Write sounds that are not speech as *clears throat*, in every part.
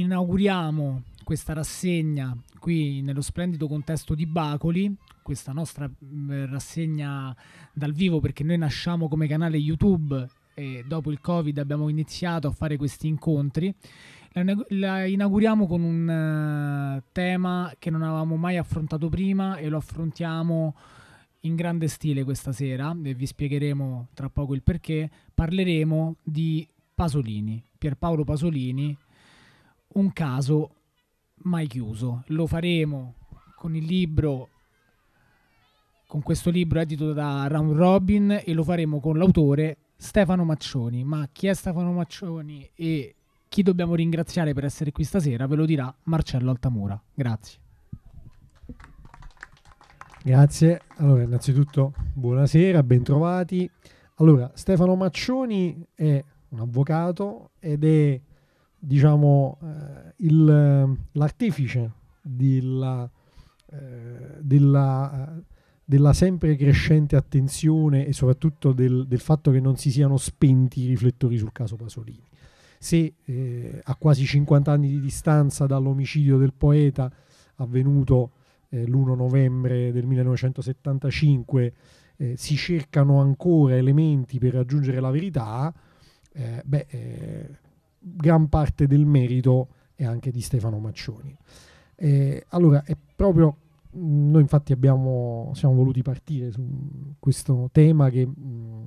inauguriamo questa rassegna qui nello splendido contesto di Bacoli, questa nostra mm, rassegna dal vivo perché noi nasciamo come canale YouTube e dopo il Covid abbiamo iniziato a fare questi incontri. La inauguriamo con un eh, tema che non avevamo mai affrontato prima e lo affrontiamo in grande stile questa sera e vi spiegheremo tra poco il perché. Parleremo di Pasolini, Pierpaolo Pasolini, un caso mai chiuso. Lo faremo con il libro, con questo libro edito da Round Robin e lo faremo con l'autore Stefano Maccioni. Ma chi è Stefano Maccioni e chi dobbiamo ringraziare per essere qui stasera ve lo dirà Marcello Altamura. Grazie. Grazie, allora innanzitutto buonasera, bentrovati. Allora, Stefano Maccioni è un avvocato ed è diciamo, eh, il, l'artefice della, eh, della, della, sempre crescente attenzione e soprattutto del, del, fatto che non si siano spenti i riflettori sul caso Pasolini. Se eh, a quasi 50 anni di distanza dall'omicidio del poeta avvenuto eh, l'1 novembre del 1975 eh, si cercano ancora elementi per raggiungere la verità, eh, beh, gran parte del merito è anche di Stefano Maccioni. Eh, allora, è proprio mm, noi infatti abbiamo, siamo voluti partire su questo tema che, mm,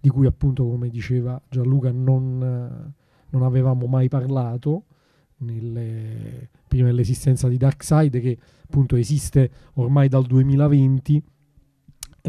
di cui appunto come diceva Gianluca non, non avevamo mai parlato nelle, prima dell'esistenza di Darkseid che appunto esiste ormai dal 2020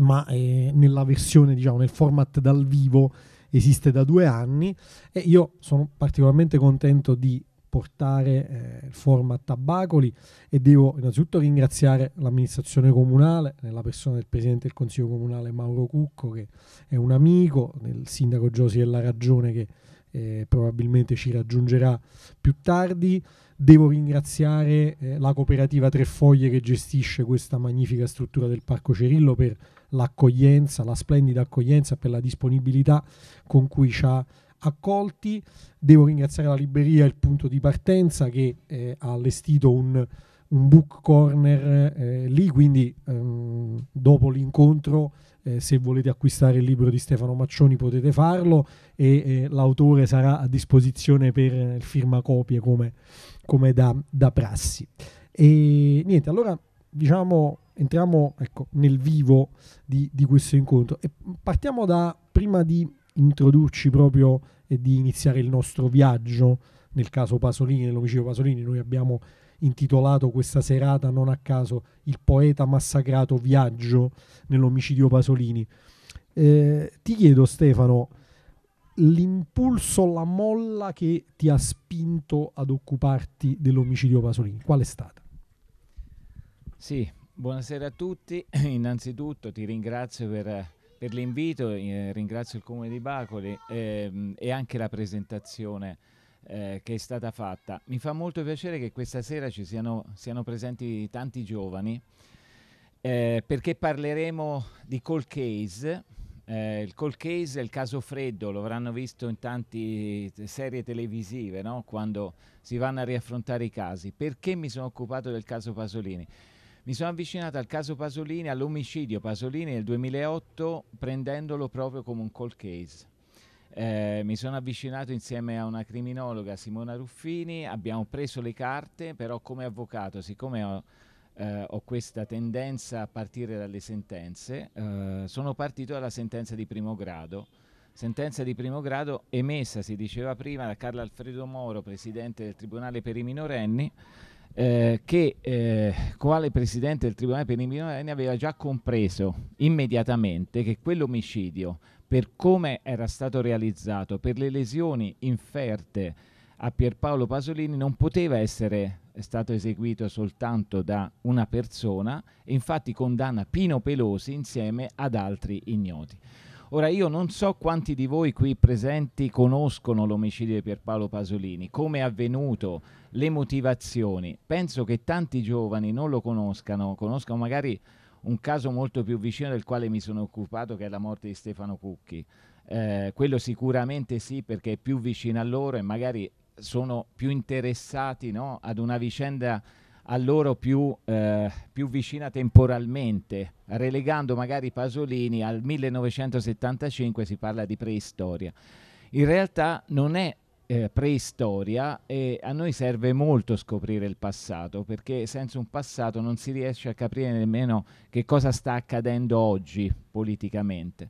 ma eh, nella versione diciamo nel format dal vivo esiste da due anni e io sono particolarmente contento di portare eh, il format a Bacoli e devo innanzitutto ringraziare l'amministrazione comunale nella persona del presidente del consiglio comunale Mauro Cucco che è un amico del sindaco Giosi della Ragione che eh, probabilmente ci raggiungerà più tardi devo ringraziare eh, la cooperativa Tre Foglie che gestisce questa magnifica struttura del Parco Cerillo per l'accoglienza, la splendida accoglienza, per la disponibilità con cui ci ha accolti. Devo ringraziare la libreria, il punto di partenza, che eh, ha allestito un, un book corner eh, lì, quindi ehm, dopo l'incontro eh, se volete acquistare il libro di Stefano Maccioni potete farlo e eh, l'autore sarà a disposizione per il eh, firmacopie come, come da, da, prassi. E niente, allora diciamo entriamo ecco, nel vivo di, di questo incontro e partiamo da prima di introdurci proprio e di iniziare il nostro viaggio nel caso Pasolini, nell'omicidio Pasolini, noi abbiamo intitolato questa serata non a caso Il poeta massacrato viaggio nell'omicidio Pasolini. Eh, ti chiedo Stefano, l'impulso, la molla che ti ha spinto ad occuparti dell'omicidio Pasolini, qual è stata? Sì, buonasera a tutti. *clears throat* Innanzitutto ti ringrazio per, per l'invito, eh, ringrazio il Comune di Bacoli ehm, e anche la presentazione eh, che è stata fatta. Mi fa molto piacere che questa sera ci siano, siano presenti tanti giovani eh, perché parleremo di call case. Eh, il call case è il caso freddo, lo avranno visto in tante serie televisive no? quando si vanno a riaffrontare i casi. Perché mi sono occupato del caso Pasolini? Mi sono avvicinato al caso Pasolini, all'omicidio Pasolini nel 2008, prendendolo proprio come un call case. Eh, mi sono avvicinato insieme a una criminologa, Simona Ruffini, abbiamo preso le carte, però come avvocato, siccome ho, eh, ho questa tendenza a partire dalle sentenze, eh, sono partito dalla sentenza di primo grado. Sentenza di primo grado emessa, si diceva prima, da Carlo Alfredo Moro, presidente del Tribunale per i minorenni, eh, che eh, quale presidente del Tribunale per i minorenni aveva già compreso immediatamente che quell'omicidio per come era stato realizzato, per le lesioni inferte a Pierpaolo Pasolini non poteva essere stato eseguito soltanto da una persona infatti condanna Pino Pelosi insieme ad altri ignoti. Ora io non so quanti di voi qui presenti conoscono l'omicidio di Pierpaolo Pasolini, come è avvenuto, le motivazioni. Penso che tanti giovani non lo conoscano, conoscano magari un caso molto più vicino del quale mi sono occupato che è la morte di Stefano Cucchi. Eh, quello sicuramente sì perché è più vicino a loro e magari sono più interessati no, ad una vicenda a loro più, eh, più, vicina temporalmente, relegando magari Pasolini al 1975 si parla di preistoria. In realtà non è eh, preistoria e a noi serve molto scoprire il passato perché senza un passato non si riesce a capire nemmeno che cosa sta accadendo oggi politicamente.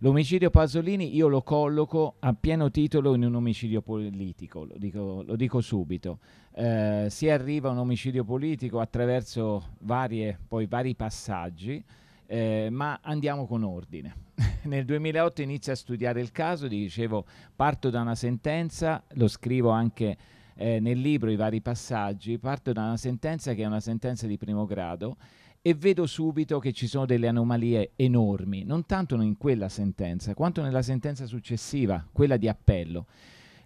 L'omicidio Pasolini io lo colloco a pieno titolo in un omicidio politico, lo dico, lo dico subito. Eh, si arriva a un omicidio politico attraverso varie, poi, vari passaggi eh, ma andiamo con ordine. *laughs* Nel 2008 inizio a studiare il caso, dicevo, parto da una sentenza, lo scrivo anche eh, nel libro i vari passaggi, parto da una sentenza che è una sentenza di primo grado e vedo subito che ci sono delle anomalie enormi, non tanto in quella sentenza, quanto nella sentenza successiva, quella di appello.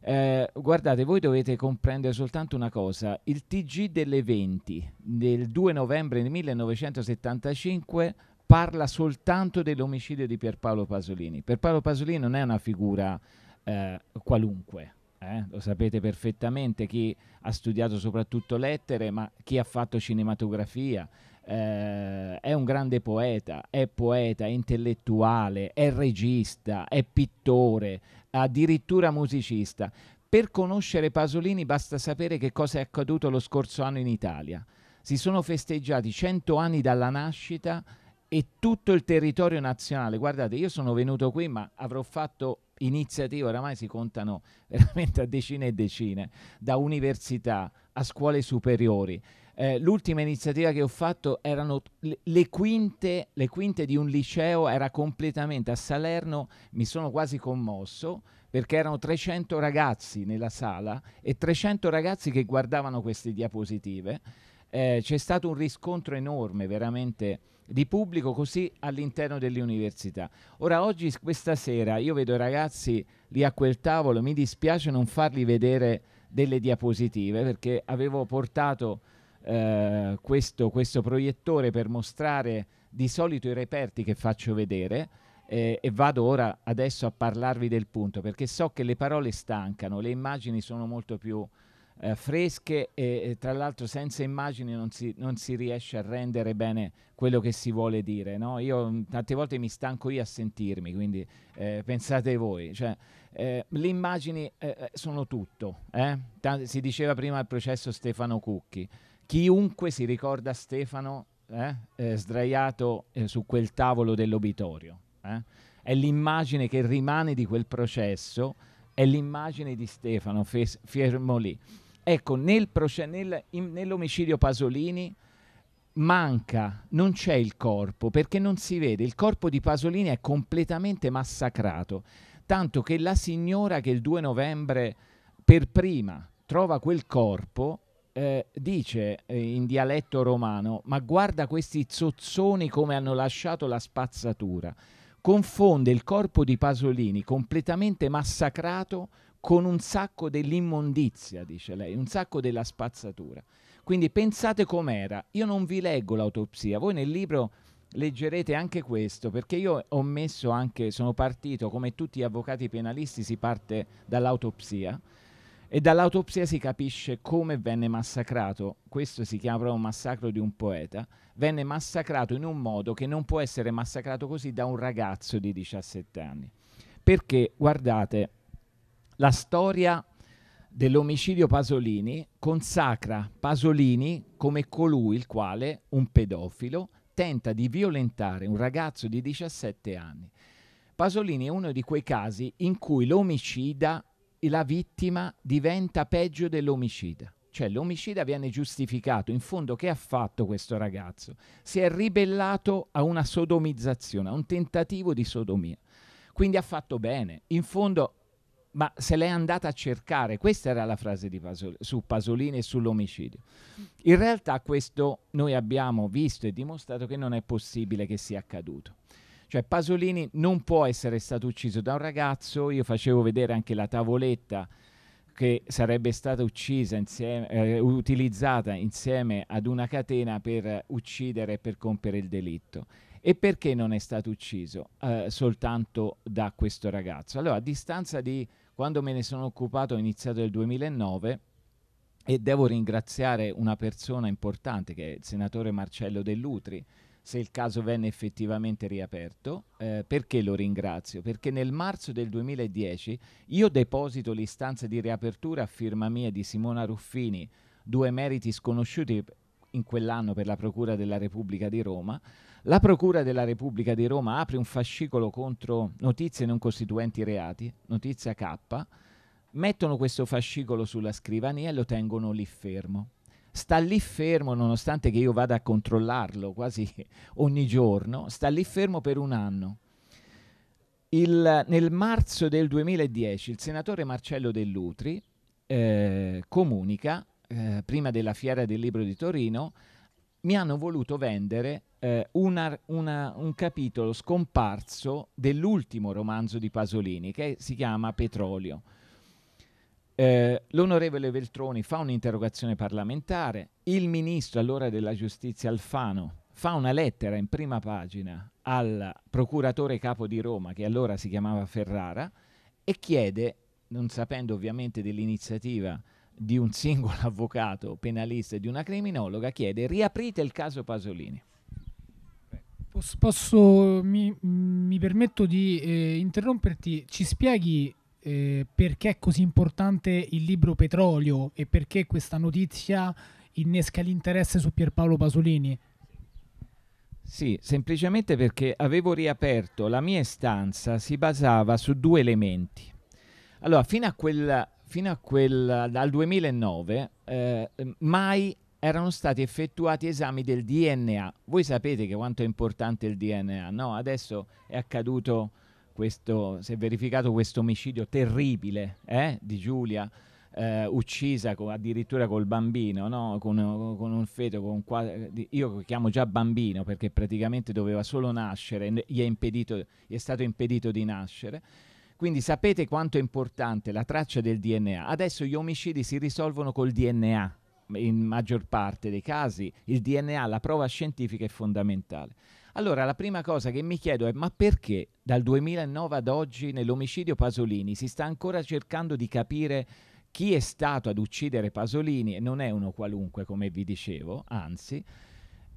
Eh, guardate, voi dovete comprendere soltanto una cosa, il TG delle 20 del 2 novembre 1975 parla soltanto dell'omicidio di Pierpaolo Pasolini. Pierpaolo Pasolini non è una figura eh, qualunque, eh? lo sapete perfettamente chi ha studiato soprattutto lettere, ma chi ha fatto cinematografia. Eh, è un grande poeta, è poeta, è intellettuale, è regista, è pittore, addirittura musicista. Per conoscere Pasolini basta sapere che cosa è accaduto lo scorso anno in Italia. Si sono festeggiati cento anni dalla nascita e tutto il territorio nazionale. Guardate, io sono venuto qui, ma avrò fatto iniziative, oramai si contano *laughs* veramente a decine e decine, da università a scuole superiori. Eh, l'ultima iniziativa che ho fatto erano le quinte, le quinte di un liceo, era completamente a Salerno, mi sono quasi commosso perché erano 300 ragazzi nella sala e 300 ragazzi che guardavano queste diapositive eh, c'è stato un riscontro enorme veramente di pubblico così all'interno delle università. Ora oggi questa sera io vedo i ragazzi lì a quel tavolo, mi dispiace non farli vedere delle diapositive perché avevo portato eh, questo, questo proiettore per mostrare di solito i reperti che faccio vedere eh, e vado ora adesso a parlarvi del punto perché so che le parole stancano, le immagini sono molto più eh, fresche e, e tra l'altro senza immagini non si, non si, riesce a rendere bene quello che si vuole dire. No? Io mm, tante volte mi stanco io a sentirmi, quindi eh, pensate voi. Cioè, eh, le immagini eh, eh, sono tutto. Eh? T- si diceva prima al processo Stefano Cucchi. Chiunque si ricorda Stefano sdraiato su quel tavolo dell'obitorio. È l'immagine che rimane di quel processo, è l'immagine di Stefano, fes- fermo lì. Ecco, nel, nel, in, nell'omicidio Pasolini manca, non c'è il corpo perché non si vede, il corpo di Pasolini è completamente massacrato, tanto che la signora che il 2 novembre per prima trova quel corpo eh, dice eh, in dialetto romano, ma guarda questi zozzoni come hanno lasciato la spazzatura, confonde il corpo di Pasolini completamente massacrato con un sacco dell'immondizia, dice lei, un sacco della spazzatura. Quindi pensate com'era. Io non vi leggo l'autopsia, voi nel libro leggerete anche questo, perché io ho messo anche, sono partito, come tutti gli avvocati penalisti, si parte dall'autopsia e dall'autopsia si capisce come venne massacrato, questo si chiama un massacro di un poeta, venne massacrato in un modo che non può essere massacrato così da un ragazzo di 17 anni. Perché, guardate, la storia dell'omicidio Pasolini consacra Pasolini come colui il quale, un pedofilo, tenta di violentare un ragazzo di 17 anni. Pasolini è uno di quei casi in cui l'omicida, la vittima, diventa peggio dell'omicida. Cioè l'omicida viene giustificato, in fondo che ha fatto questo ragazzo? Si è ribellato a una sodomizzazione, a un tentativo di sodomia. Quindi ha fatto bene, in fondo ma se l'è andata a cercare, questa era la frase Pasolini, su Pasolini e sull'omicidio. In realtà questo noi abbiamo visto e dimostrato che non è possibile che sia accaduto. Cioè Pasolini non può essere stato ucciso da un ragazzo, io facevo vedere anche la tavoletta che sarebbe stata insieme, eh, utilizzata insieme ad una catena per uccidere e per compiere il delitto. E perché non è stato ucciso eh, soltanto da questo ragazzo? Allora, a distanza di quando me ne sono occupato ho iniziato nel 2009 e devo ringraziare una persona importante che è il senatore Marcello Dell'Utri se il caso venne effettivamente riaperto. Eh, perché lo ringrazio? Perché nel marzo del 2010 io deposito l'istanza di riapertura a firma mia di Simona Ruffini, due meriti sconosciuti in quell'anno per la Procura della Repubblica di Roma, la Procura della Repubblica di Roma apre un fascicolo contro notizie non costituenti reati, notizia K, mettono questo fascicolo sulla scrivania e lo tengono lì fermo. Sta lì fermo nonostante che io vada a controllarlo quasi *laughs* ogni giorno, sta lì fermo per un anno. Il, nel marzo del 2010 il senatore Marcello Dell'Utri eh, comunica, eh, prima della fiera del libro di Torino, mi hanno voluto vendere eh, una, una, un capitolo scomparso dell'ultimo romanzo di Pasolini che si chiama Petrolio. Eh, l'onorevole Veltroni fa un'interrogazione parlamentare, il ministro allora della giustizia Alfano fa una lettera in prima pagina al procuratore capo di Roma, che allora si chiamava Ferrara, e chiede, non sapendo ovviamente dell'iniziativa di un singolo *laughs* avvocato penalista e di una criminologa, chiede riaprite il caso Pasolini. Posso, posso mi, mi, permetto di eh, interromperti, ci spieghi eh, perché è così importante il libro Petrolio e perché questa notizia innesca l'interesse su Pierpaolo Pasolini? Sì, semplicemente perché avevo riaperto la mia stanza si basava su due elementi. Allora, fino a quel, fino a quel dal 2009, eh, mai erano stati effettuati esami del DNA. Voi sapete che quanto è importante il DNA, no? Adesso è accaduto questo, si è verificato questo omicidio terribile eh? di Giulia, eh, uccisa co- addirittura col bambino, no? con, con, un feto, con qua- eh, io lo chiamo già bambino perché praticamente doveva solo nascere, gli è, impedito, gli è stato impedito di nascere. Quindi sapete quanto è importante la traccia del DNA. Adesso gli omicidi si risolvono col DNA in maggior parte dei casi il DNA, la prova scientifica è fondamentale. Allora, la prima cosa che mi chiedo è ma perché dal 2009 ad oggi nell'omicidio Pasolini si sta ancora cercando di capire chi è stato ad uccidere Pasolini e non è uno qualunque, come vi dicevo, anzi,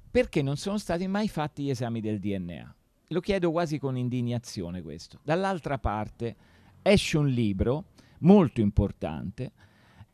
perché non sono stati mai fatti gli esami del DNA? Lo chiedo quasi con indignazione questo. Dall'altra parte esce un libro molto importante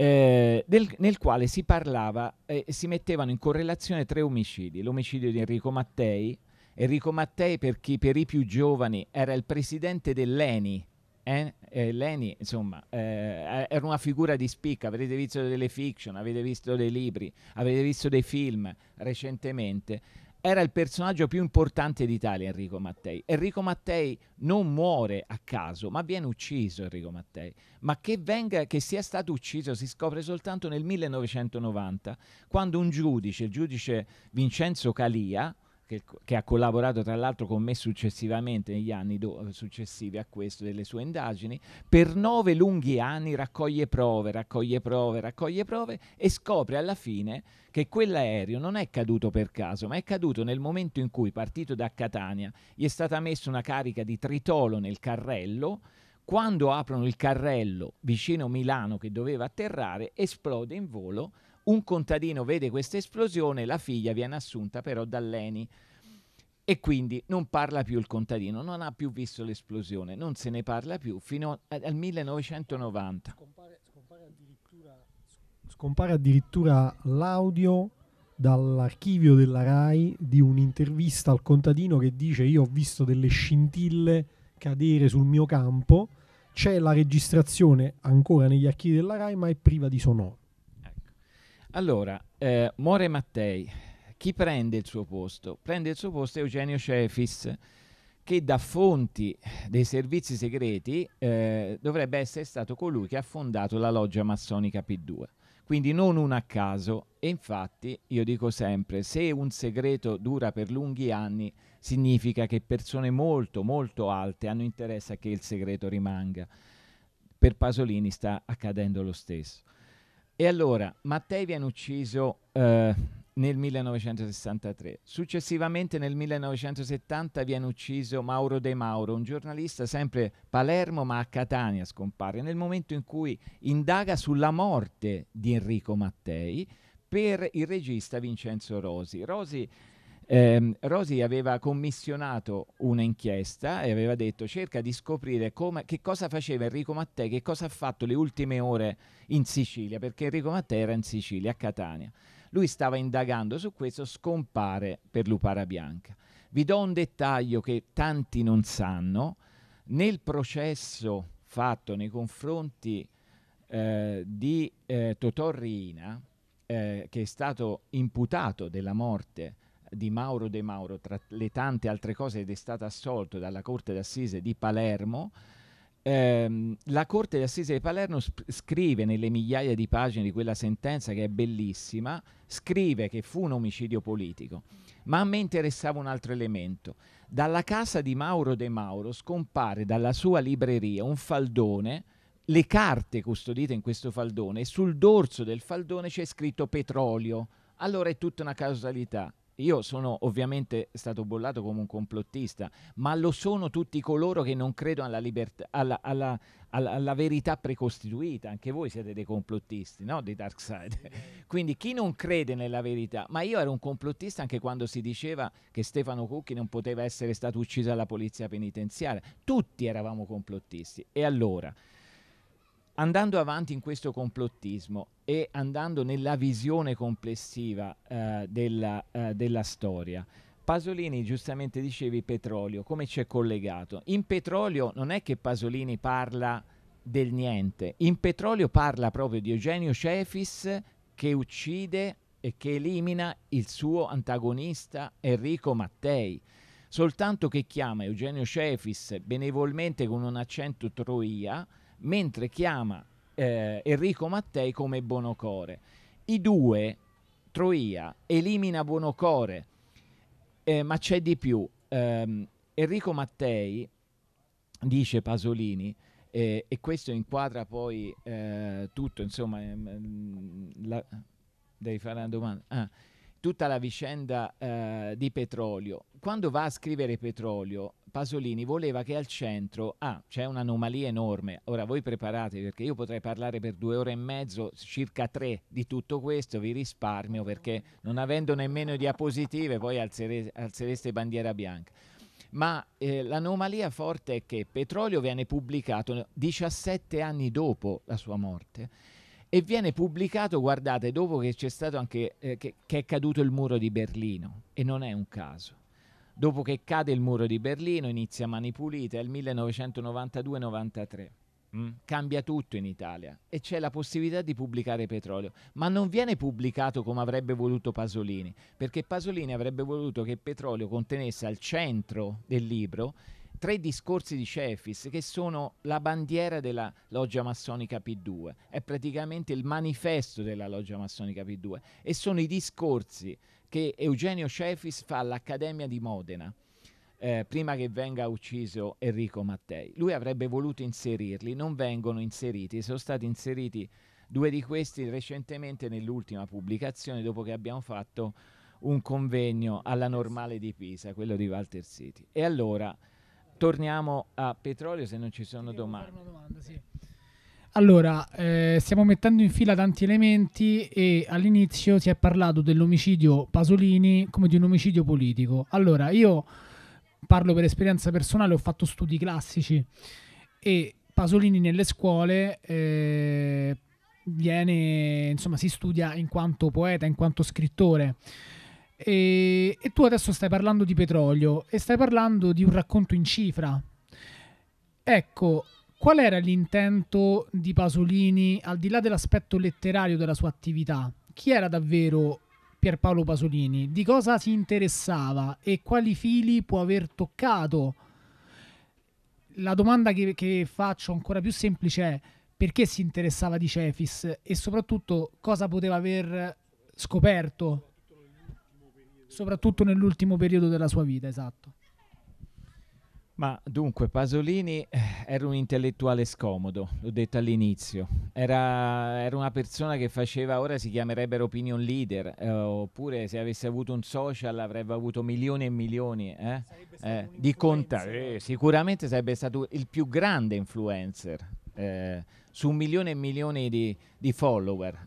eh, del, nel quale si parlava e eh, si mettevano in correlazione tre omicidi, l'omicidio di Enrico Mattei, Enrico Mattei per chi per i più giovani era il presidente dell'ENI, eh, eh, Leni, insomma, eh, era una figura di spicca. Avrete visto delle fiction, avete visto dei libri, avete visto dei film recentemente era il personaggio più importante d'Italia Enrico Mattei. Enrico Mattei non muore a caso, ma viene ucciso Enrico Mattei. Ma che, venga, che sia stato ucciso si scopre soltanto nel 1990, quando un giudice, il giudice Vincenzo Calia, che, che, ha collaborato tra l'altro con me successivamente negli anni do, successivi a questo delle sue indagini, per nove lunghi anni raccoglie prove, raccoglie prove, raccoglie prove e scopre alla fine che quell'aereo non è caduto per caso, ma è caduto nel momento in cui, partito da Catania, gli è stata messa una carica di tritolo nel carrello quando aprono il carrello vicino Milano che doveva atterrare, esplode in volo un contadino vede questa esplosione, la figlia viene assunta però dall'ENI e quindi non parla più il contadino, non ha più visto l'esplosione, non se ne parla più fino a, al 1990. Scompare, scompare, addirittura, scompare addirittura l'audio dall'archivio della RAI di un'intervista al contadino che dice io ho visto delle scintille cadere sul mio campo, c'è la registrazione ancora negli archivi della RAI ma è priva di sonoro. Allora, eh, More Mattei, chi prende il suo posto? Prende il suo posto Eugenio Cefis, che da fonti dei servizi segreti eh, dovrebbe essere stato colui che ha fondato la loggia massonica P2. Quindi non un a caso, e infatti io dico sempre, se un segreto dura per lunghi anni, significa che persone molto molto alte hanno interesse a che il segreto rimanga. Per Pasolini sta accadendo lo stesso. E allora, Mattei viene ucciso eh, nel 1963. Successivamente nel 1970 viene ucciso Mauro De Mauro, un giornalista sempre Palermo ma a Catania scompare, nel momento in cui indaga sulla morte di Enrico Mattei per il regista Vincenzo Rosi. Rosi eh, Rosi aveva commissionato un'inchiesta e aveva detto cerca di scoprire come, che cosa faceva Enrico Mattei, che cosa ha fatto le ultime ore in Sicilia, perché Enrico Mattei era in Sicilia, a Catania. Lui stava indagando su questo, scompare per Lupara Bianca. Vi do un dettaglio che tanti non sanno. Nel processo fatto nei confronti eh, di eh, Totò Riina, eh, che è stato imputato della morte di Mauro De Mauro, tra le tante altre cose ed è stato assolto dalla Corte d'Assise di Palermo, ehm, la Corte d'Assise di Palermo sp- scrive nelle migliaia di pagine di quella sentenza che è bellissima, scrive che fu un omicidio politico. Ma a me interessava un altro elemento. Dalla casa di Mauro De Mauro scompare dalla sua libreria un faldone, le carte custodite in questo faldone, e sul dorso del faldone c'è scritto petrolio. Allora è tutta una causalità. Io sono ovviamente stato bollato come un complottista, ma lo sono tutti coloro che non credono alla, libertà, alla, alla, alla, alla verità precostituita. Anche voi siete dei complottisti, no? Di Dark Side. *laughs* Quindi chi non crede nella verità, ma io ero un complottista anche quando si diceva che Stefano Cucchi non poteva essere stato ucciso dalla polizia penitenziaria. Tutti eravamo complottisti. E allora? andando avanti in questo complottismo e andando nella visione complessiva eh, della, eh, della, storia, Pasolini giustamente dicevi petrolio, come c'è collegato? In petrolio non è che Pasolini parla del niente, in petrolio parla proprio di Eugenio Cefis che uccide e che elimina il suo antagonista Enrico Mattei soltanto che chiama Eugenio Cefis benevolmente con un accento troia mentre chiama eh, Enrico Mattei come Bonocore. I due, Troia, elimina Bonocore, eh, ma c'è di più. Eh, Enrico Mattei, dice Pasolini, eh, e questo inquadra poi eh, tutto, insomma, ehm, la, devi fare una domanda. Ah, tutta la vicenda eh, di petrolio. Quando va a scrivere petrolio, Pasolini voleva che al centro, ah, c'è un'anomalia enorme, ora voi preparatevi perché io potrei parlare per due ore e mezzo, circa tre di tutto questo, vi risparmio perché non avendo nemmeno diapositive poi alzere, alzereste bandiera bianca. Ma eh, l'anomalia forte è che Petrolio viene pubblicato 17 anni dopo la sua morte e viene pubblicato, guardate, dopo che c'è stato anche eh, che, che è caduto il muro di Berlino e non è un caso Dopo che cade il muro di Berlino inizia Mani Pulite, è il 1992-93. Mm? Cambia tutto in Italia e c'è la possibilità di pubblicare petrolio, ma non viene pubblicato come avrebbe voluto Pasolini, perché Pasolini avrebbe voluto che petrolio contenesse al centro del libro tre discorsi di Cefis che sono la bandiera della loggia massonica P2, è praticamente il manifesto della loggia massonica P2 e sono i discorsi che Eugenio Cefis fa all'Accademia di Modena. Eh, prima che venga ucciso Enrico Mattei. Lui avrebbe voluto inserirli, non vengono inseriti, sono stati inseriti due di questi recentemente nell'ultima pubblicazione dopo che abbiamo fatto un convegno alla normale di Pisa, quello di Walter City. E allora torniamo a Petrolio se non ci sono domande. Sì. Allora, eh, stiamo mettendo in fila tanti elementi e all'inizio si è parlato dell'omicidio Pasolini come di un omicidio politico. Allora, io parlo per esperienza personale, ho fatto studi classici e Pasolini nelle scuole eh, viene, insomma, si studia in quanto poeta, in quanto scrittore. E, e tu adesso stai parlando di petrolio e stai parlando di un racconto in cifra. Ecco, Qual era l'intento di Pasolini, al di là dell'aspetto letterario della sua attività? Chi era davvero Pierpaolo Pasolini? Di cosa si interessava e quali fili può aver toccato? La domanda che, che faccio ancora più semplice è perché si interessava di Cefis e soprattutto cosa poteva aver scoperto soprattutto nell'ultimo periodo della sua vita, esatto. Ma dunque, Pasolini eh, era un intellettuale scomodo, l'ho detto all'inizio. Era, era una persona che faceva, ora si chiamerebbero opinion leader, eh, oppure se avesse avuto un social avrebbe avuto milioni e milioni eh, eh, di contatti. Eh, sicuramente sarebbe stato il più grande influencer eh, su un milione e milioni di, di follower.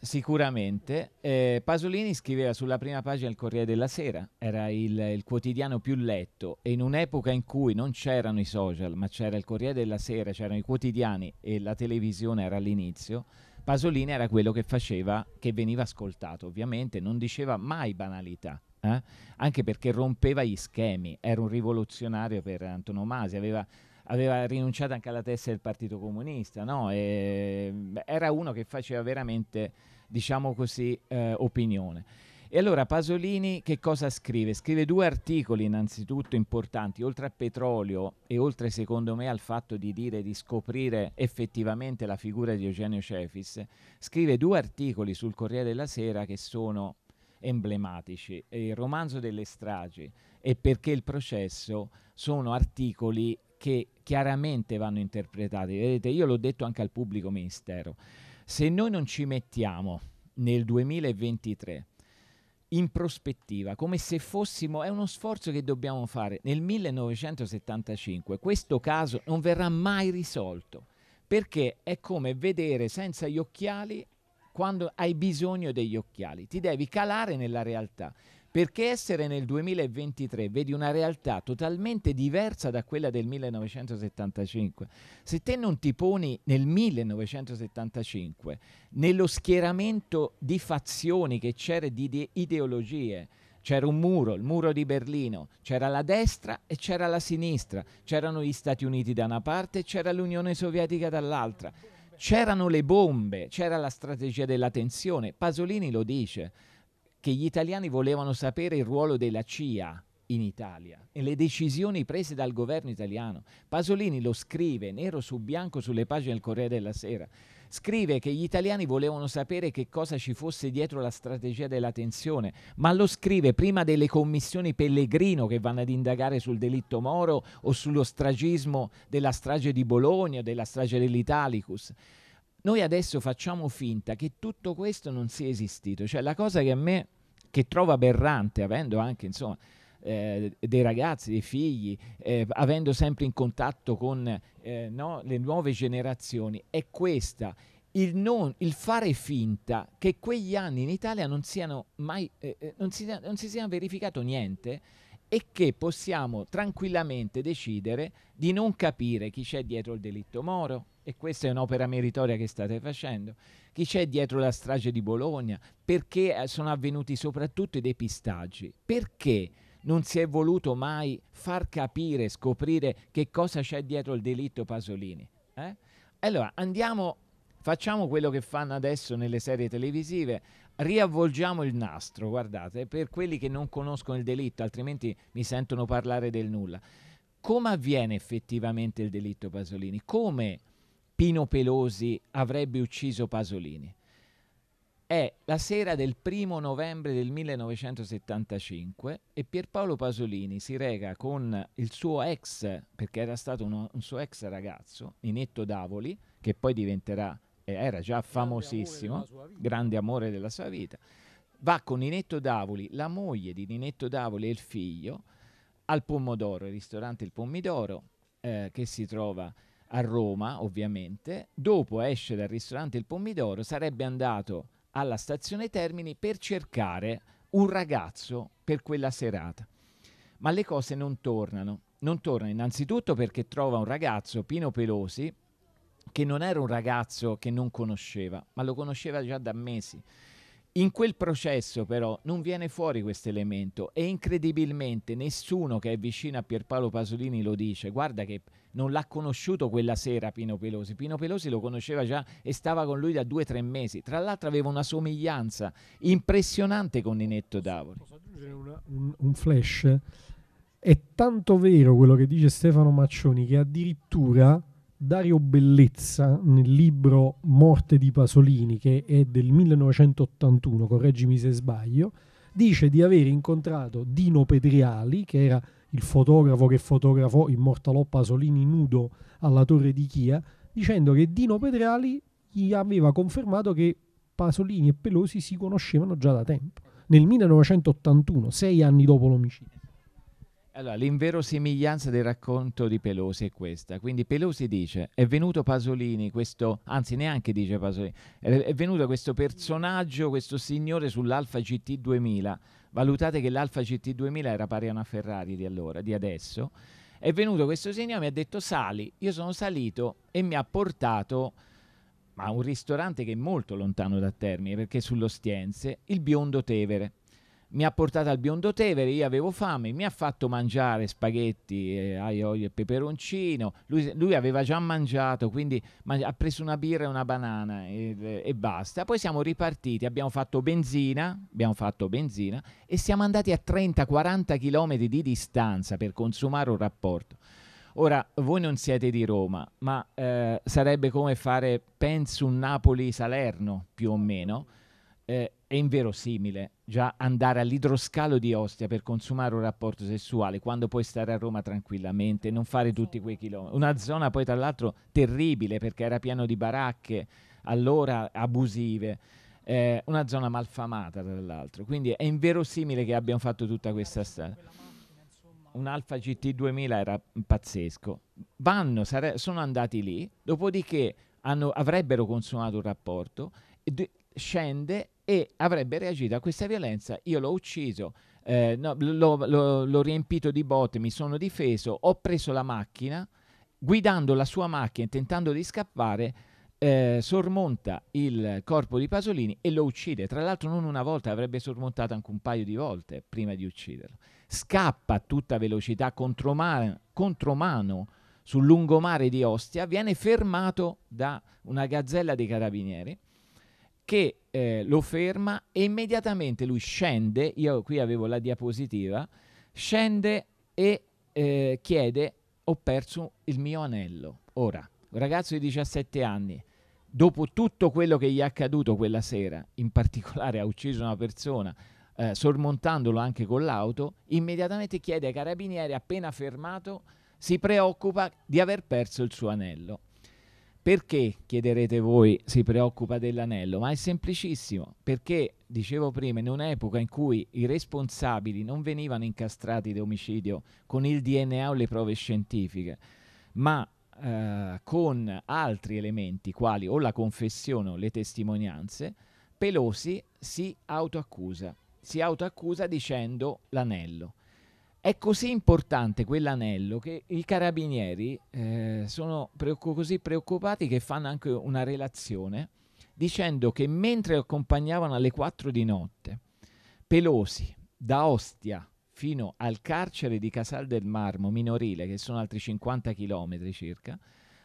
Sicuramente. Eh, Pasolini scriveva sulla prima pagina del Corriere della Sera, era il, il, quotidiano più letto e in un'epoca in cui non c'erano i social, ma c'era il Corriere della Sera, c'erano i quotidiani e la televisione era all'inizio, Pasolini era quello che faceva, che veniva ascoltato ovviamente, non diceva mai banalità. Eh? Anche perché rompeva gli schemi, era un rivoluzionario per antonomasia, aveva aveva rinunciato anche alla testa del Partito Comunista, no? e, era uno che faceva veramente, diciamo così, eh, opinione. E allora Pasolini che cosa scrive? Scrive due articoli innanzitutto importanti, oltre a Petrolio e oltre secondo me al fatto di dire di scoprire effettivamente la figura di Eugenio Cefis, scrive due articoli sul Corriere della Sera che sono emblematici, il romanzo delle stragi e perché il processo sono articoli che chiaramente vanno interpretati. Vedete, io l'ho detto anche al pubblico ministero, se noi non ci mettiamo nel 2023 in prospettiva, come se fossimo, è uno sforzo che dobbiamo fare. Nel 1975 questo caso non verrà mai risolto, perché è come vedere senza gli occhiali quando hai bisogno degli occhiali, ti devi calare nella realtà. Perché essere nel 2023 vedi una realtà totalmente diversa da quella del 1975. Se te non ti poni nel 1975, nello schieramento di fazioni che c'era e di ideologie, c'era un muro, il muro di Berlino, c'era la destra e c'era la sinistra, c'erano gli Stati Uniti da una parte e c'era l'Unione Sovietica dall'altra, c'erano le bombe, c'era la strategia della tensione, Pasolini lo dice che gli italiani volevano sapere il ruolo della CIA in Italia e le decisioni prese dal governo italiano. Pasolini lo scrive nero su bianco sulle pagine del Corriere della Sera. Scrive che gli italiani volevano sapere che cosa ci fosse dietro la strategia della tensione, ma lo scrive prima delle commissioni Pellegrino che vanno ad indagare sul delitto Moro o sullo stragismo della strage di Bologna o della strage dell'Italicus. Noi adesso facciamo finta che tutto questo non sia esistito, cioè la cosa che a me che trova aberrante, avendo anche insomma, eh, dei ragazzi, dei figli, eh, avendo sempre in contatto con eh, no, le nuove generazioni, è questa. Il, non, il, fare finta che quegli anni in Italia non, mai, eh, eh, non, si, non si sia verificato niente e che possiamo tranquillamente decidere di non capire chi c'è dietro il delitto Moro, e questa è un'opera meritoria che state facendo, chi c'è dietro la strage di Bologna, perché eh, sono avvenuti soprattutto i depistaggi, perché non si è voluto mai far capire, scoprire che cosa c'è dietro il delitto Pasolini. Eh? Allora andiamo, facciamo quello che fanno adesso nelle serie televisive, riavvolgiamo il nastro, guardate, per quelli che non conoscono il delitto, altrimenti mi sentono parlare del nulla. Come avviene effettivamente il delitto Pasolini? Come Pino Pelosi avrebbe ucciso Pasolini. È la sera del primo novembre del 1975 e Pierpaolo Pasolini si rega con il suo ex, perché era stato uno, un suo ex ragazzo, Ninetto Davoli, che poi diventerà, eh, era già famosissimo, grande amore della sua vita. Va con Ninetto Davoli, la moglie di Ninetto Davoli e il figlio, al Pomodoro, il ristorante Il Pomidoro, eh, che si trova a Roma, ovviamente, dopo esce dal ristorante Il Pomidoro, sarebbe andato alla stazione Termini per cercare un ragazzo per quella serata. Ma le cose non tornano. Non tornano innanzitutto perché trova un ragazzo, Pino Pelosi, che non era un ragazzo che non conosceva, ma lo conosceva già da mesi. In quel processo però non viene fuori questo elemento e incredibilmente nessuno che è vicino a Pierpaolo Pasolini lo dice. Guarda che non l'ha conosciuto quella sera Pino Pelosi. Pino Pelosi lo conosceva già e stava con lui da due o tre mesi. Tra l'altro aveva una somiglianza impressionante con Ninetto Davoli. Posso aggiungere una, un, un flash? È tanto vero quello che dice Stefano Maccioni che addirittura Dario Bellezza nel libro Morte di Pasolini, che è del 1981, correggimi se sbaglio, dice di aver incontrato Dino Pedriali, che era il fotografo che fotografò immortalò Pasolini nudo alla torre di Chia, dicendo che Dino Pedrali gli aveva confermato che Pasolini e Pelosi si conoscevano già da tempo, nel 1981, sei anni dopo l'omicidio. Allora, l'inverosimiglianza del racconto di Pelosi è questa. Quindi Pelosi dice, è venuto Pasolini, questo, anzi neanche dice Pasolini, è, venuto questo personaggio, questo signore sull'Alfa GT 2000 valutate che l'Alfa GT2000 era pari a una Ferrari di allora, di adesso, è venuto questo signore mi ha detto sali, io sono salito e mi ha portato a un ristorante che è molto lontano da Termine, perché è sull'Ostiense, il Biondo Tevere mi ha portato al biondo tevere, io avevo fame, mi ha fatto mangiare spaghetti, eh, aglio, olio e peperoncino, lui, lui, aveva già mangiato, quindi mangi- ha preso una birra e una banana e, e, basta. Poi siamo ripartiti, abbiamo fatto benzina, abbiamo fatto benzina e siamo andati a 30-40 km di distanza per consumare un rapporto. Ora, voi non siete di Roma, ma eh, sarebbe come fare, penso, un Napoli-Salerno più o meno. Eh, è inverosimile già andare all'idroscalo di Ostia per consumare un rapporto sessuale quando puoi stare a Roma tranquillamente, e non fare tutti quei chilometri. Una zona poi tra l'altro terribile perché era pieno di baracche, allora abusive, eh, una zona malfamata tra l'altro. Quindi è inverosimile che abbiamo fatto tutta questa strada. Un Alfa GT 2000 era pazzesco. Vanno, sare- sono andati lì, dopodiché hanno, avrebbero consumato un rapporto. D- scende e avrebbe reagito a questa violenza, io l'ho ucciso, eh, no, l'ho, l'ho, l'ho, riempito di botte, mi sono difeso, ho preso la macchina, guidando la sua macchina e tentando di scappare, eh, sormonta il corpo di Pasolini e lo uccide. Tra l'altro non una volta, avrebbe sormontato anche un paio di volte prima di ucciderlo. Scappa a tutta velocità contromano, contromano sul lungomare di Ostia, viene fermato da una gazzella dei carabinieri che eh, lo ferma e immediatamente lui scende, io qui avevo la diapositiva, scende e eh, chiede ho perso il mio anello. Ora, un ragazzo di 17 anni, dopo tutto quello che gli è accaduto quella sera, in particolare ha ucciso una persona, eh, sormontandolo anche con l'auto, immediatamente chiede ai carabinieri appena fermato, si preoccupa di aver perso il suo anello. Perché, chiederete voi, si preoccupa dell'anello? Ma è semplicissimo, perché, dicevo prima, in un'epoca in cui i responsabili non venivano incastrati di omicidio con il DNA o le prove scientifiche, ma eh, con altri elementi, quali o la confessione o le testimonianze, Pelosi si autoaccusa, si autoaccusa dicendo l'anello. È così importante quell'anello che i carabinieri eh, sono preoccup- così preoccupati che fanno anche una relazione dicendo che mentre accompagnavano alle 4 di notte Pelosi da Ostia fino al carcere di Casal del Marmo minorile, che sono altri 50 km circa,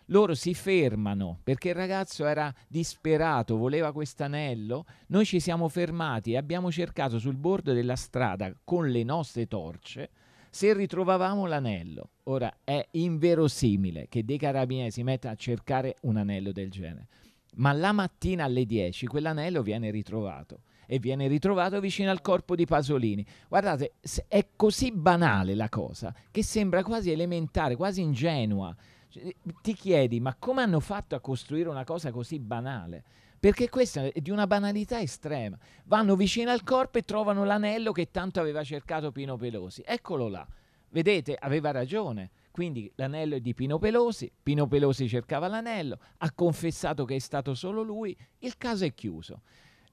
loro si fermano perché il ragazzo era disperato, voleva quest'anello. Noi ci siamo fermati e abbiamo cercato sul bordo della strada con le nostre torce se ritrovavamo l'anello. Ora è inverosimile che dei carabinieri si metta a cercare un anello del genere, ma la mattina alle 10 quell'anello viene ritrovato e viene ritrovato vicino al corpo di Pasolini. Guardate, è così banale la cosa che sembra quasi elementare, quasi ingenua cioè, ti chiedi ma come hanno fatto a costruire una cosa così banale? perché questa è di una banalità estrema. Vanno vicino al corpo e trovano l'anello che tanto aveva cercato Pino Pelosi. Eccolo là. Vedete, aveva ragione. Quindi l'anello è di Pino Pelosi, Pino Pelosi cercava l'anello, ha confessato che è stato solo lui, il caso è chiuso.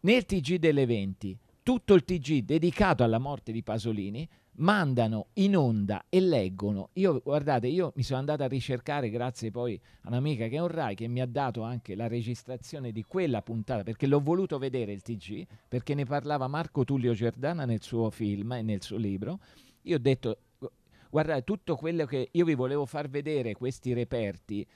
Nel TG delle 20, tutto il TG dedicato alla morte di Pasolini, mandano in onda e leggono. Io, guardate, io mi sono andato a ricercare, grazie poi a un'amica che è un Rai, che mi ha dato anche la registrazione di quella puntata, perché l'ho voluto vedere il TG, perché ne parlava Marco Tullio Giordana nel suo film e nel suo libro. Io ho detto, guardate, tutto quello che io vi volevo far vedere, questi reperti,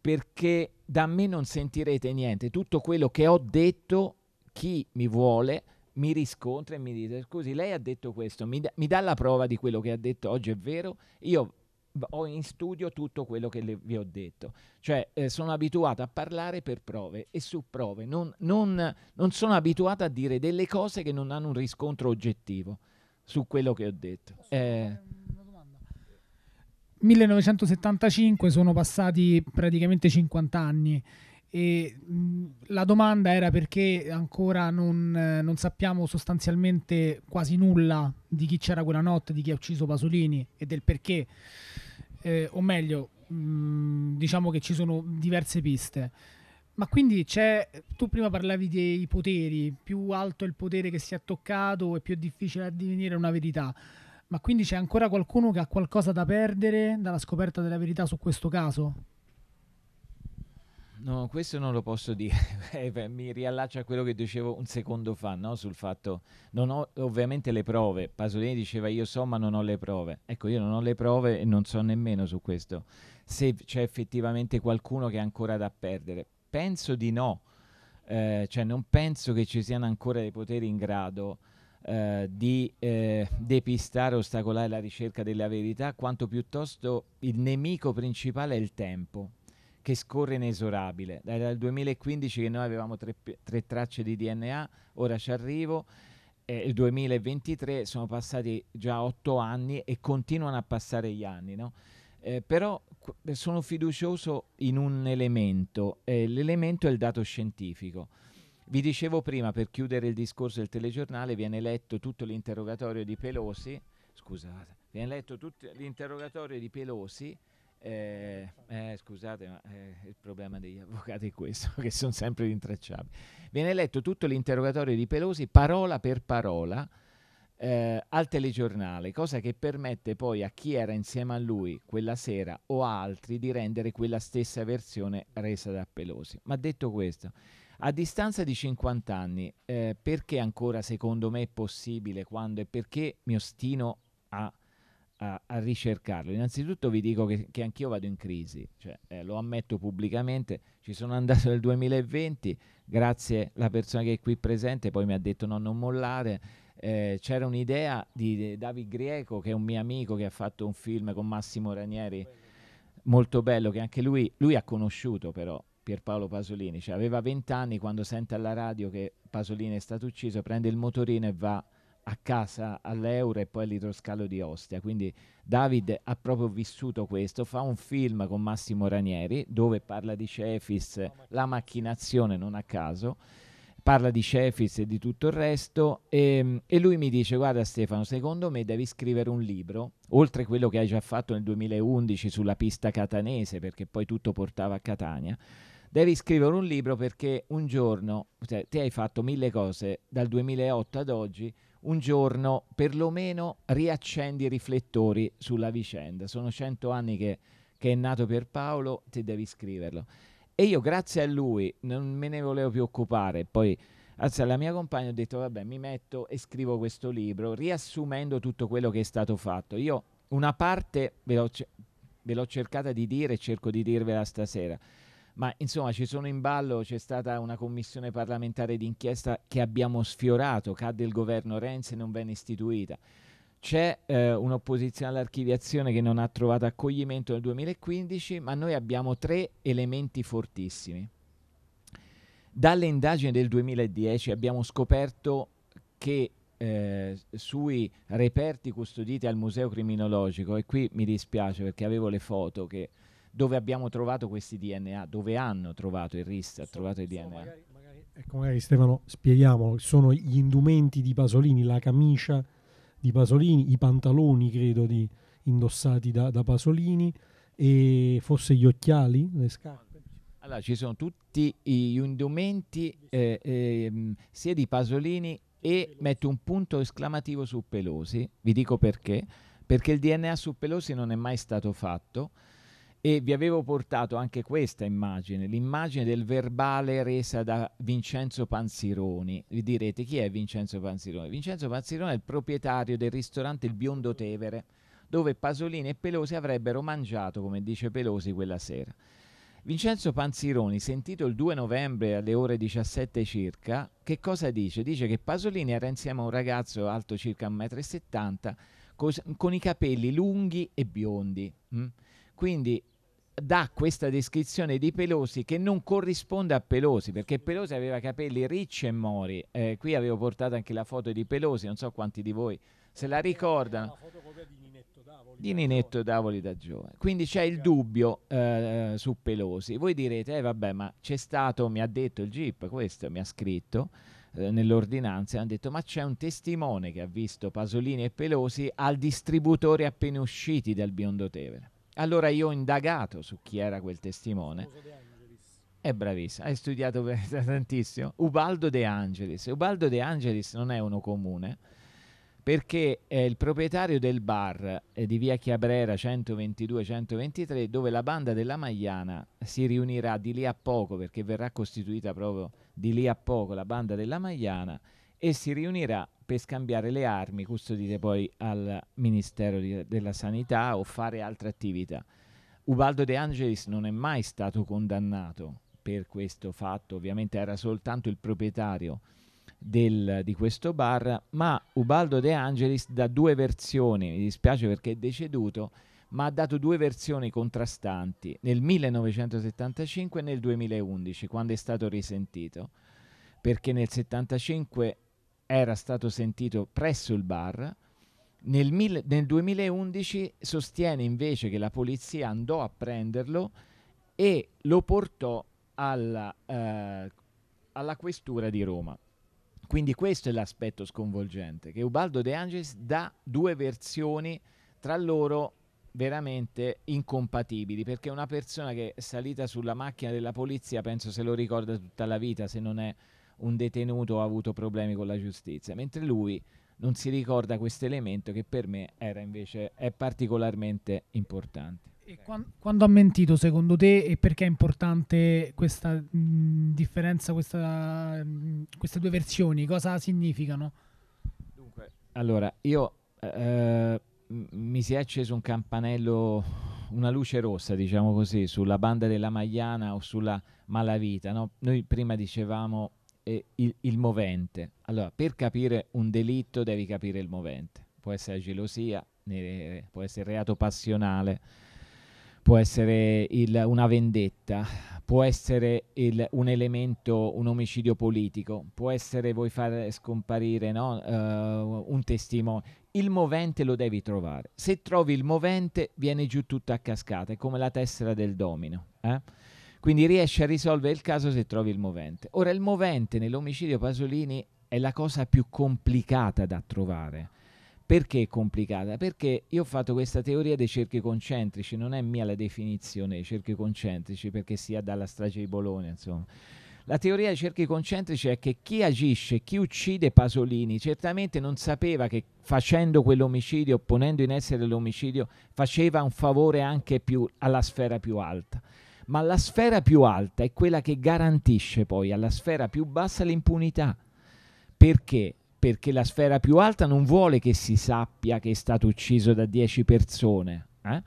perché da me non sentirete niente, tutto quello che ho detto, chi mi vuole mi riscontra e mi dice scusi lei ha detto questo, mi, da, mi dà la prova di quello che ha detto oggi, è vero? Io ho in studio tutto quello che le, vi ho detto, cioè eh, sono abituata a parlare per prove e su prove, non, non, non sono abituata a dire delle cose che non hanno un riscontro oggettivo su quello che ho detto. Eh, 1975 sono passati praticamente 50 anni. E la domanda era perché ancora non, non, sappiamo sostanzialmente quasi nulla di chi c'era quella notte, di chi ha ucciso Pasolini e del perché, eh, o meglio, mh, diciamo che ci sono diverse piste. Ma quindi c'è, tu prima parlavi dei poteri, più alto è il potere che si è toccato e più è difficile addivenire una verità. Ma quindi c'è ancora qualcuno che ha qualcosa da perdere dalla scoperta della verità su questo caso? no, questo non lo posso dire. *laughs* Eh, mi riallaccio a quello che dicevo un secondo fa, no? sul fatto non ho ovviamente le prove. Pasolini diceva io so ma non ho le prove. Ecco, io non ho le prove e non so nemmeno su questo se c'è effettivamente qualcuno che ha ancora da perdere. Penso di no. Eh, cioè non penso che ci siano ancora dei poteri in grado eh, di eh, depistare, ostacolare la ricerca della verità, quanto piuttosto il nemico principale è il tempo che scorre inesorabile. Dal 2015 che noi avevamo tre, tre tracce di DNA, ora ci arrivo. Eh, il 2023 sono passati già otto anni e continuano a passare gli anni, no? eh, però sono fiducioso in un elemento, eh, l'elemento è il dato scientifico. Vi dicevo prima, per chiudere il discorso del telegiornale, viene letto tutto l'interrogatorio di Pelosi, scusate, viene letto tutto l'interrogatorio di Pelosi, eh, eh, scusate, ma eh, il problema degli avvocati è questo, *laughs* che sono sempre rintracciabili. Viene letto tutto l'interrogatorio di Pelosi parola per parola eh, al telegiornale, cosa che permette poi a chi era insieme a lui quella sera o a altri di rendere quella stessa versione resa da Pelosi. Ma detto questo, a distanza di 50 anni, eh, perché ancora secondo me è possibile quando e perché mi ostino a a, a ricercarlo. Innanzitutto vi dico che, che anch'io vado in crisi, cioè, eh, lo ammetto pubblicamente, ci sono andato nel 2020, grazie alla persona che è qui presente, poi mi ha detto no, non mollare. Eh, c'era un'idea di David Grieco, che è un mio amico che ha fatto un film con Massimo Ranieri, molto bello, che anche lui, lui ha conosciuto però Pierpaolo Pasolini, cioè aveva 20 anni quando sente alla radio che Pasolini è stato ucciso, prende il motorino e va a casa all'Euro e poi all'idroscalo di Ostia. Quindi David ha proprio vissuto questo, fa un film con Massimo Ranieri dove parla di Cefis, la, macchinazione, non a caso, parla di Cefis e di tutto il resto e, ehm, e, lui mi dice guarda Stefano, secondo me devi scrivere un libro, oltre a quello che hai già fatto nel 2011 sulla pista catanese, perché poi tutto portava a Catania. Devi scrivere un libro perché un giorno, cioè, ti hai fatto mille cose dal 2008 ad oggi, un giorno perlomeno riaccendi i riflettori sulla vicenda. Sono cento anni che, che è nato per Paolo, ti devi scriverlo. E io grazie a lui non me ne volevo più occupare, poi alza la mia compagna ho detto vabbè mi metto e scrivo questo libro riassumendo tutto quello che è stato fatto. Io una parte ve l'ho, ve l'ho cercata di dire e cerco di dirvela stasera ma insomma ci sono in ballo, c'è stata una commissione parlamentare d'inchiesta che abbiamo sfiorato, cadde il governo Renzi e non venne istituita. C'è eh, un'opposizione all'archiviazione che non ha trovato accoglimento nel 2015, ma noi abbiamo tre elementi fortissimi. Dalle indagini del 2010 abbiamo scoperto che eh, sui reperti custoditi al Museo Criminologico, e qui mi dispiace perché avevo le foto che dove abbiamo trovato questi DNA, dove hanno trovato il RIS, ha trovato i DNA. Magari, magari, ecco, magari Stefano, spieghiamolo, sono gli indumenti di Pasolini, la camicia di Pasolini, i pantaloni credo di, indossati da, da Pasolini e forse gli occhiali, le scarpe. Allora, ci sono tutti gli indumenti eh, eh, sia di Pasolini e metto un punto esclamativo su Pelosi, vi dico perché, perché il DNA su Pelosi non è mai stato fatto e vi avevo portato anche questa immagine, l'immagine del verbale resa da Vincenzo Panzironi. Vi direte chi è Vincenzo Panzironi? Vincenzo Panzironi è il proprietario del ristorante Il Biondo Tevere, dove Pasolini e Pelosi avrebbero mangiato, come dice Pelosi, quella sera. Vincenzo Panzironi, sentito il 2 novembre alle ore 17 circa, che cosa dice? Dice che Pasolini era insieme a un ragazzo alto circa 1,70 m, con i capelli lunghi e biondi. Mm? Quindi dà questa descrizione di Pelosi che non corrisponde a Pelosi, perché Pelosi aveva capelli ricci e mori. Eh, qui avevo portato anche la foto di Pelosi, non so quanti di voi se la ricordano. Di Ninetto Davoli da giovane. Quindi c'è il dubbio eh, su Pelosi. Voi direte, eh vabbè, ma c'è stato, mi ha detto il GIP, questo mi ha scritto eh, nell'ordinanza hanno detto ma c'è un testimone che ha visto Pasolini e Pelosi al distributore appena usciti dal Biondo Tevere. Allora io ho indagato su chi era quel testimone. È bravissimo, hai studiato *laughs* tantissimo. Ubaldo De Angelis. Ubaldo De Angelis non è uno comune perché è il proprietario del bar eh, di via Chiabrera 122-123 dove la banda della Magliana si riunirà di lì a poco perché verrà costituita proprio di lì a poco la banda della Magliana e si riunirà per scambiare le armi custodite poi al Ministero di, della Sanità o fare altre attività. Ubaldo De Angelis non è mai stato condannato per questo fatto, ovviamente era soltanto il proprietario del, di questo bar, ma Ubaldo De Angelis da due versioni, mi dispiace perché è deceduto, ma ha dato due versioni contrastanti nel 1975 e nel 2011, quando è stato risentito, perché nel 1975 era stato sentito presso il bar. Nel, mil- nel 2011 sostiene invece che la polizia andò a prenderlo e lo portò alla, eh, alla questura di Roma. Quindi questo è l'aspetto sconvolgente, che Ubaldo De Angelis dà due versioni tra loro veramente incompatibili, perché una persona che è salita sulla macchina della polizia penso se lo ricorda tutta la vita, se non è un detenuto ha avuto problemi con la giustizia, mentre lui non si ricorda questo elemento che per me era invece è particolarmente importante. E quando, quando ha mentito secondo te e perché è importante questa mh, mm, differenza, questa, mh, mm, queste due versioni? Cosa significano? Dunque, allora, io eh, mi si è acceso un campanello, una luce rossa, diciamo così, sulla banda della Magliana o sulla malavita. No? Noi prima dicevamo il, il movente. Allora, per capire un delitto devi capire il movente. Può essere gelosia, può essere reato passionale, può essere il, una vendetta, può essere il, un elemento, un omicidio politico, può essere vuoi far scomparire no? uh, un testimone. Il movente lo devi trovare. Se trovi il movente viene giù tutto a cascata, è come la tessera del domino. Eh? Quindi riesci a risolvere il caso se trovi il movente. Ora, il movente nell'omicidio Pasolini è la cosa più complicata da trovare. Perché è complicata? Perché io ho fatto questa teoria dei cerchi concentrici, non è mia la definizione dei cerchi concentrici, perché sia dalla strage di Bologna, insomma. La teoria dei cerchi concentrici è che chi agisce, chi uccide Pasolini, certamente non sapeva che facendo quell'omicidio, ponendo in essere l'omicidio, faceva un favore anche alla sfera più alta ma la sfera più alta è quella che garantisce poi alla sfera più bassa l'impunità. Perché? Perché la sfera più alta non vuole che si sappia che è stato ucciso da 10 persone. Eh?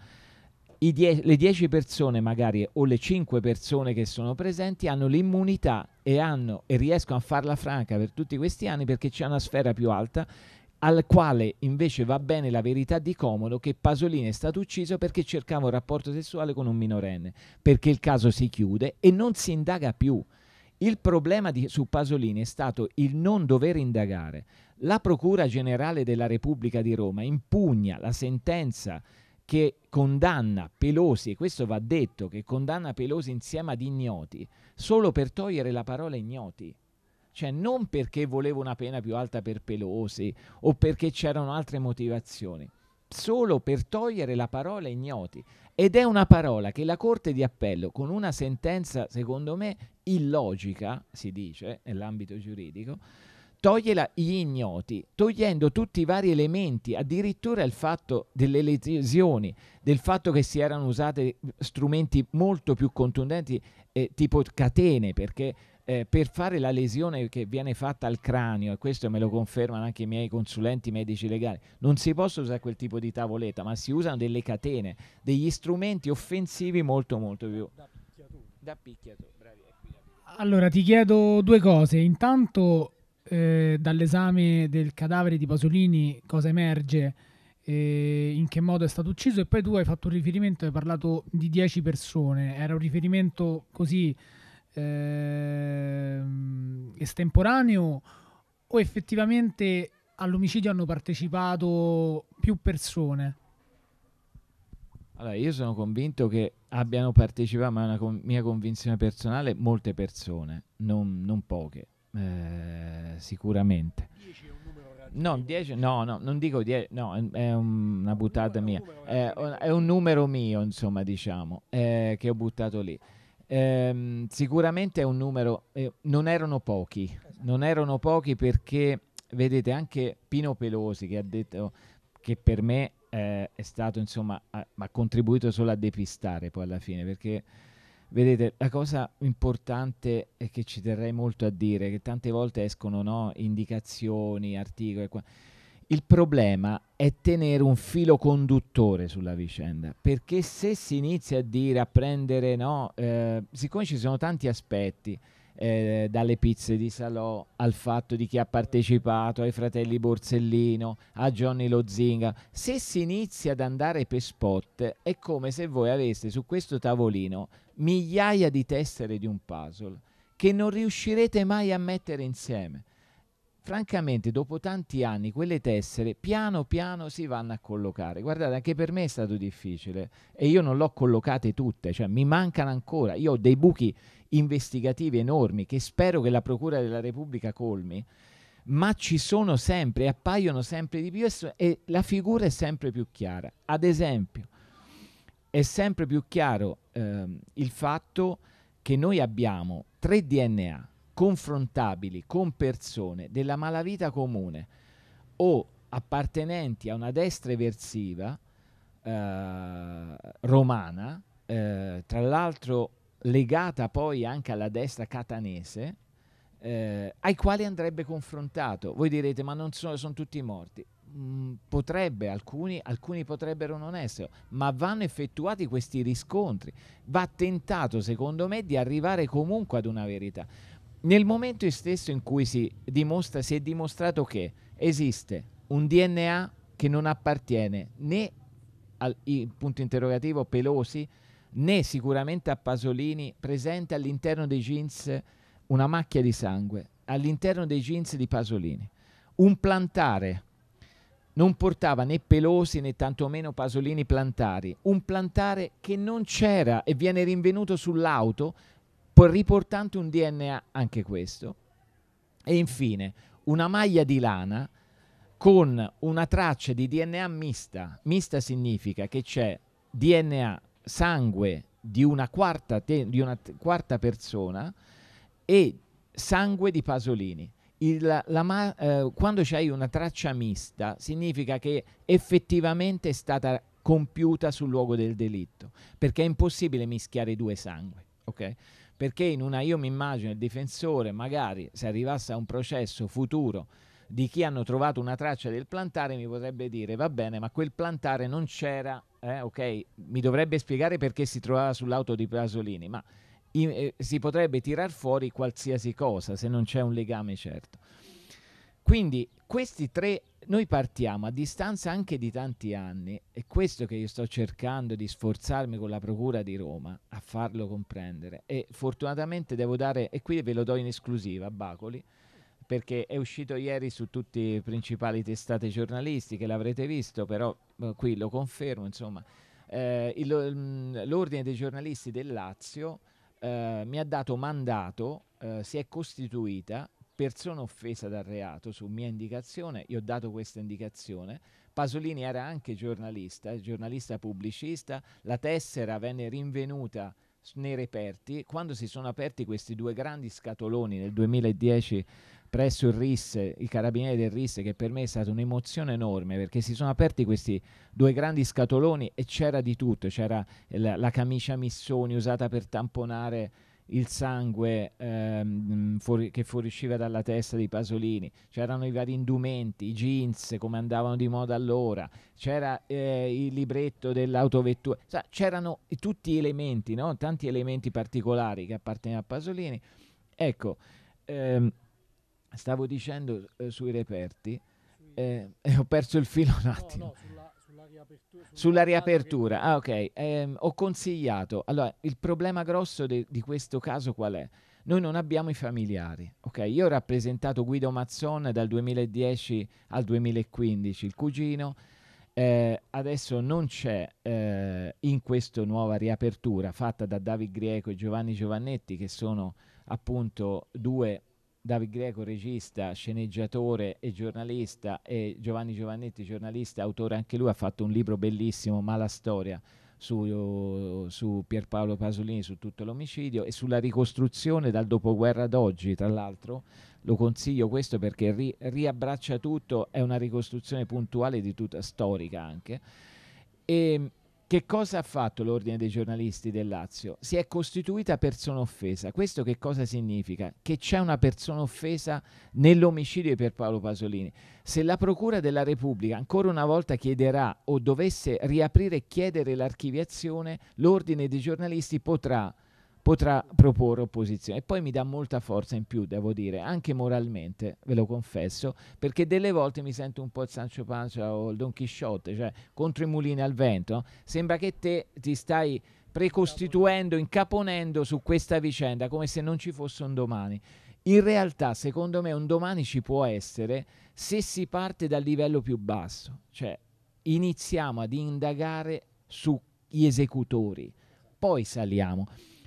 Die- le 10 persone magari o le 5 persone che sono presenti hanno l'immunità e, hanno, e riescono a farla franca per tutti questi anni perché c'è una sfera più alta al quale invece va bene la verità di Comodo che Pasolini è stato ucciso perché cercava un rapporto sessuale con un minorenne, perché il caso si chiude e non si indaga più. Il problema di, su Pasolini è stato il non dover indagare. La Procura Generale della Repubblica di Roma impugna la sentenza che condanna Pelosi, e questo va detto, che condanna Pelosi insieme ad ignoti, solo per togliere la parola ignoti cioè non perché volevo una pena più alta per Pelosi o perché c'erano altre motivazioni, solo per togliere la parola ignoti. Ed è una parola che la Corte di Appello, con una sentenza secondo me illogica, si dice nell'ambito giuridico, toglie gli ignoti, togliendo tutti i vari elementi, addirittura il fatto delle lesioni, del fatto che si erano usati strumenti molto più contundenti, eh, tipo catene, perché eh, per fare la lesione che viene fatta al cranio, e questo me lo confermano anche i miei consulenti medici legali, non si possono usare quel tipo di tavoletta, ma si usano delle catene, degli strumenti offensivi molto molto più... Da picchiatura. Da picchiatore. Eh, allora ti chiedo due cose. Intanto eh, dall'esame del cadavere di Pasolini cosa emerge, eh, in che modo è stato ucciso e poi tu hai fatto un riferimento, hai parlato di 10 persone, era un riferimento così eh, estemporaneo o effettivamente all'omicidio hanno partecipato più persone? Allora, io sono convinto che abbiano partecipato, ma è una con- mia convinzione personale, molte persone, non, non poche, eh, sicuramente. No, 10, no, no, non dico 10, no, è una buttata mia, è un, è un numero mio, insomma, diciamo, eh, che ho buttato lì. Ehm, sicuramente è un numero, eh, non erano pochi, esatto. non erano pochi perché vedete anche Pino Pelosi che ha detto che per me eh, è stato insomma ha, ha, contribuito solo a depistare poi alla fine perché vedete la cosa importante è che ci terrei molto a dire che tante volte escono no, indicazioni, articoli il problema è tenere un filo conduttore sulla vicenda, perché se si inizia a dire, a prendere, no, eh, siccome ci sono tanti aspetti, eh, dalle pizze di Salò al fatto di chi ha partecipato ai fratelli Borsellino, a Johnny Lozinga, se si inizia ad andare per spot è come se voi aveste su questo tavolino migliaia di tessere di un puzzle che non riuscirete mai a mettere insieme francamente dopo tanti anni quelle tessere piano piano si vanno a collocare. Guardate, anche per me è stato difficile e io non l'ho collocate tutte, cioè mi mancano ancora. Io ho dei buchi investigativi enormi che spero che la Procura della Repubblica colmi, ma ci sono sempre, appaiono sempre di più e la figura è sempre più chiara. Ad esempio, è sempre più chiaro ehm, il fatto che noi abbiamo tre DNA confrontabili con persone della malavita comune o appartenenti a una destra eversiva eh, romana, eh, tra l'altro legata poi anche alla destra catanese, eh, ai quali andrebbe confrontato. Voi direte, ma non sono, sono tutti morti. Mm, potrebbe, alcuni, alcuni potrebbero non esserlo, ma vanno effettuati questi riscontri. Va tentato, secondo me, di arrivare comunque ad una verità. Nel momento stesso in cui si, dimostra, si è dimostrato che esiste un DNA che non appartiene né al punto interrogativo Pelosi né sicuramente a Pasolini presente all'interno dei jeans una macchia di sangue, all'interno dei jeans di Pasolini. Un plantare non portava né Pelosi né tantomeno Pasolini plantari, un plantare che non c'era e viene rinvenuto sull'auto riportante un DNA anche questo. E infine una maglia di lana con una traccia di DNA mista. Mista significa che c'è DNA, sangue di una quarta, te- di una t- quarta persona e sangue di Pasolini. Il, la, ma, eh, quando c'hai una traccia mista significa che effettivamente è stata compiuta sul luogo del delitto, perché è impossibile mischiare i due sangue. Okay? perché in una io mi immagino il difensore magari se arrivasse a un processo futuro di chi hanno trovato una traccia del plantare mi potrebbe dire va bene ma quel plantare non c'era eh, ok mi dovrebbe spiegare perché si trovava sull'auto di Pasolini ma in, eh, si potrebbe tirar fuori qualsiasi cosa se non c'è un legame certo quindi questi tre noi partiamo a distanza anche di tanti anni, è questo che io sto cercando di sforzarmi con la Procura di Roma a farlo comprendere. E fortunatamente devo dare, e qui ve lo do in esclusiva, a Bacoli, perché è uscito ieri su tutti i principali testate giornalistiche, l'avrete visto, però eh, qui lo confermo, insomma, eh, il, mm, l'ordine dei giornalisti del Lazio eh, mi ha dato mandato, eh, si è costituita persona offesa dal reato su mia indicazione, io ho dato questa indicazione, Pasolini era anche giornalista, giornalista pubblicista, la tessera venne rinvenuta nei reperti, quando si sono aperti questi due grandi scatoloni nel 2010 presso il RIS, i carabinieri del RIS, che per me è stata un'emozione enorme perché si sono aperti questi due grandi scatoloni e c'era di tutto, c'era la, la camicia Missoni usata per tamponare il sangue ehm, fuori, che fuoriusciva dalla testa di Pasolini, c'erano i vari indumenti, i jeans come andavano di moda allora, c'era eh, il libretto dell'autovettura, Sa, c'erano tutti elementi, no? tanti elementi particolari che appartenevano a Pasolini. Ecco, ehm, stavo dicendo eh, sui reperti, eh, *laughs* ho perso il filo un attimo. No, no, sulla sulla riapertura. Ah, ok. Eh, ho consigliato. Allora, il problema grosso de- di questo caso qual è? Noi non abbiamo i familiari. Ok, io ho rappresentato Guido Mazzon dal 2010 al 2015, il cugino. Eh, adesso non c'è eh, in questa nuova riapertura fatta da David Greco e Giovanni Giovannetti, che sono appunto due David Greco, regista, sceneggiatore e giornalista, e Giovanni Giovannetti, giornalista, autore anche lui, ha fatto un libro bellissimo, Mala Storia, su, su Pierpaolo Pasolini, su tutto l'omicidio e sulla ricostruzione dal dopoguerra ad oggi, tra l'altro. Lo consiglio questo perché ri, riabbraccia tutto, è una ricostruzione puntuale di tutta, storica anche. E ehm, che cosa ha fatto l'Ordine dei giornalisti del Lazio? Si è costituita persona offesa. Questo che cosa significa? Che c'è una persona offesa nell'omicidio per Paolo Pasolini. Se la Procura della Repubblica ancora una volta chiederà o dovesse riaprire e chiedere l'archiviazione, l'Ordine dei giornalisti potrà potrà proporre opposizione. E poi mi dà molta forza in più, devo dire, anche moralmente, ve lo confesso, perché delle volte mi sento un po' il Sancho Pancia o il Don Chisciotte, cioè contro i mulini al vento. Sembra che te ti stai precostituendo, incaponendo su questa vicenda come se non ci fosse un domani. In realtà, secondo me, un domani ci può essere se si parte dal livello più basso, cioè iniziamo ad indagare sugli esecutori, poi saliamo.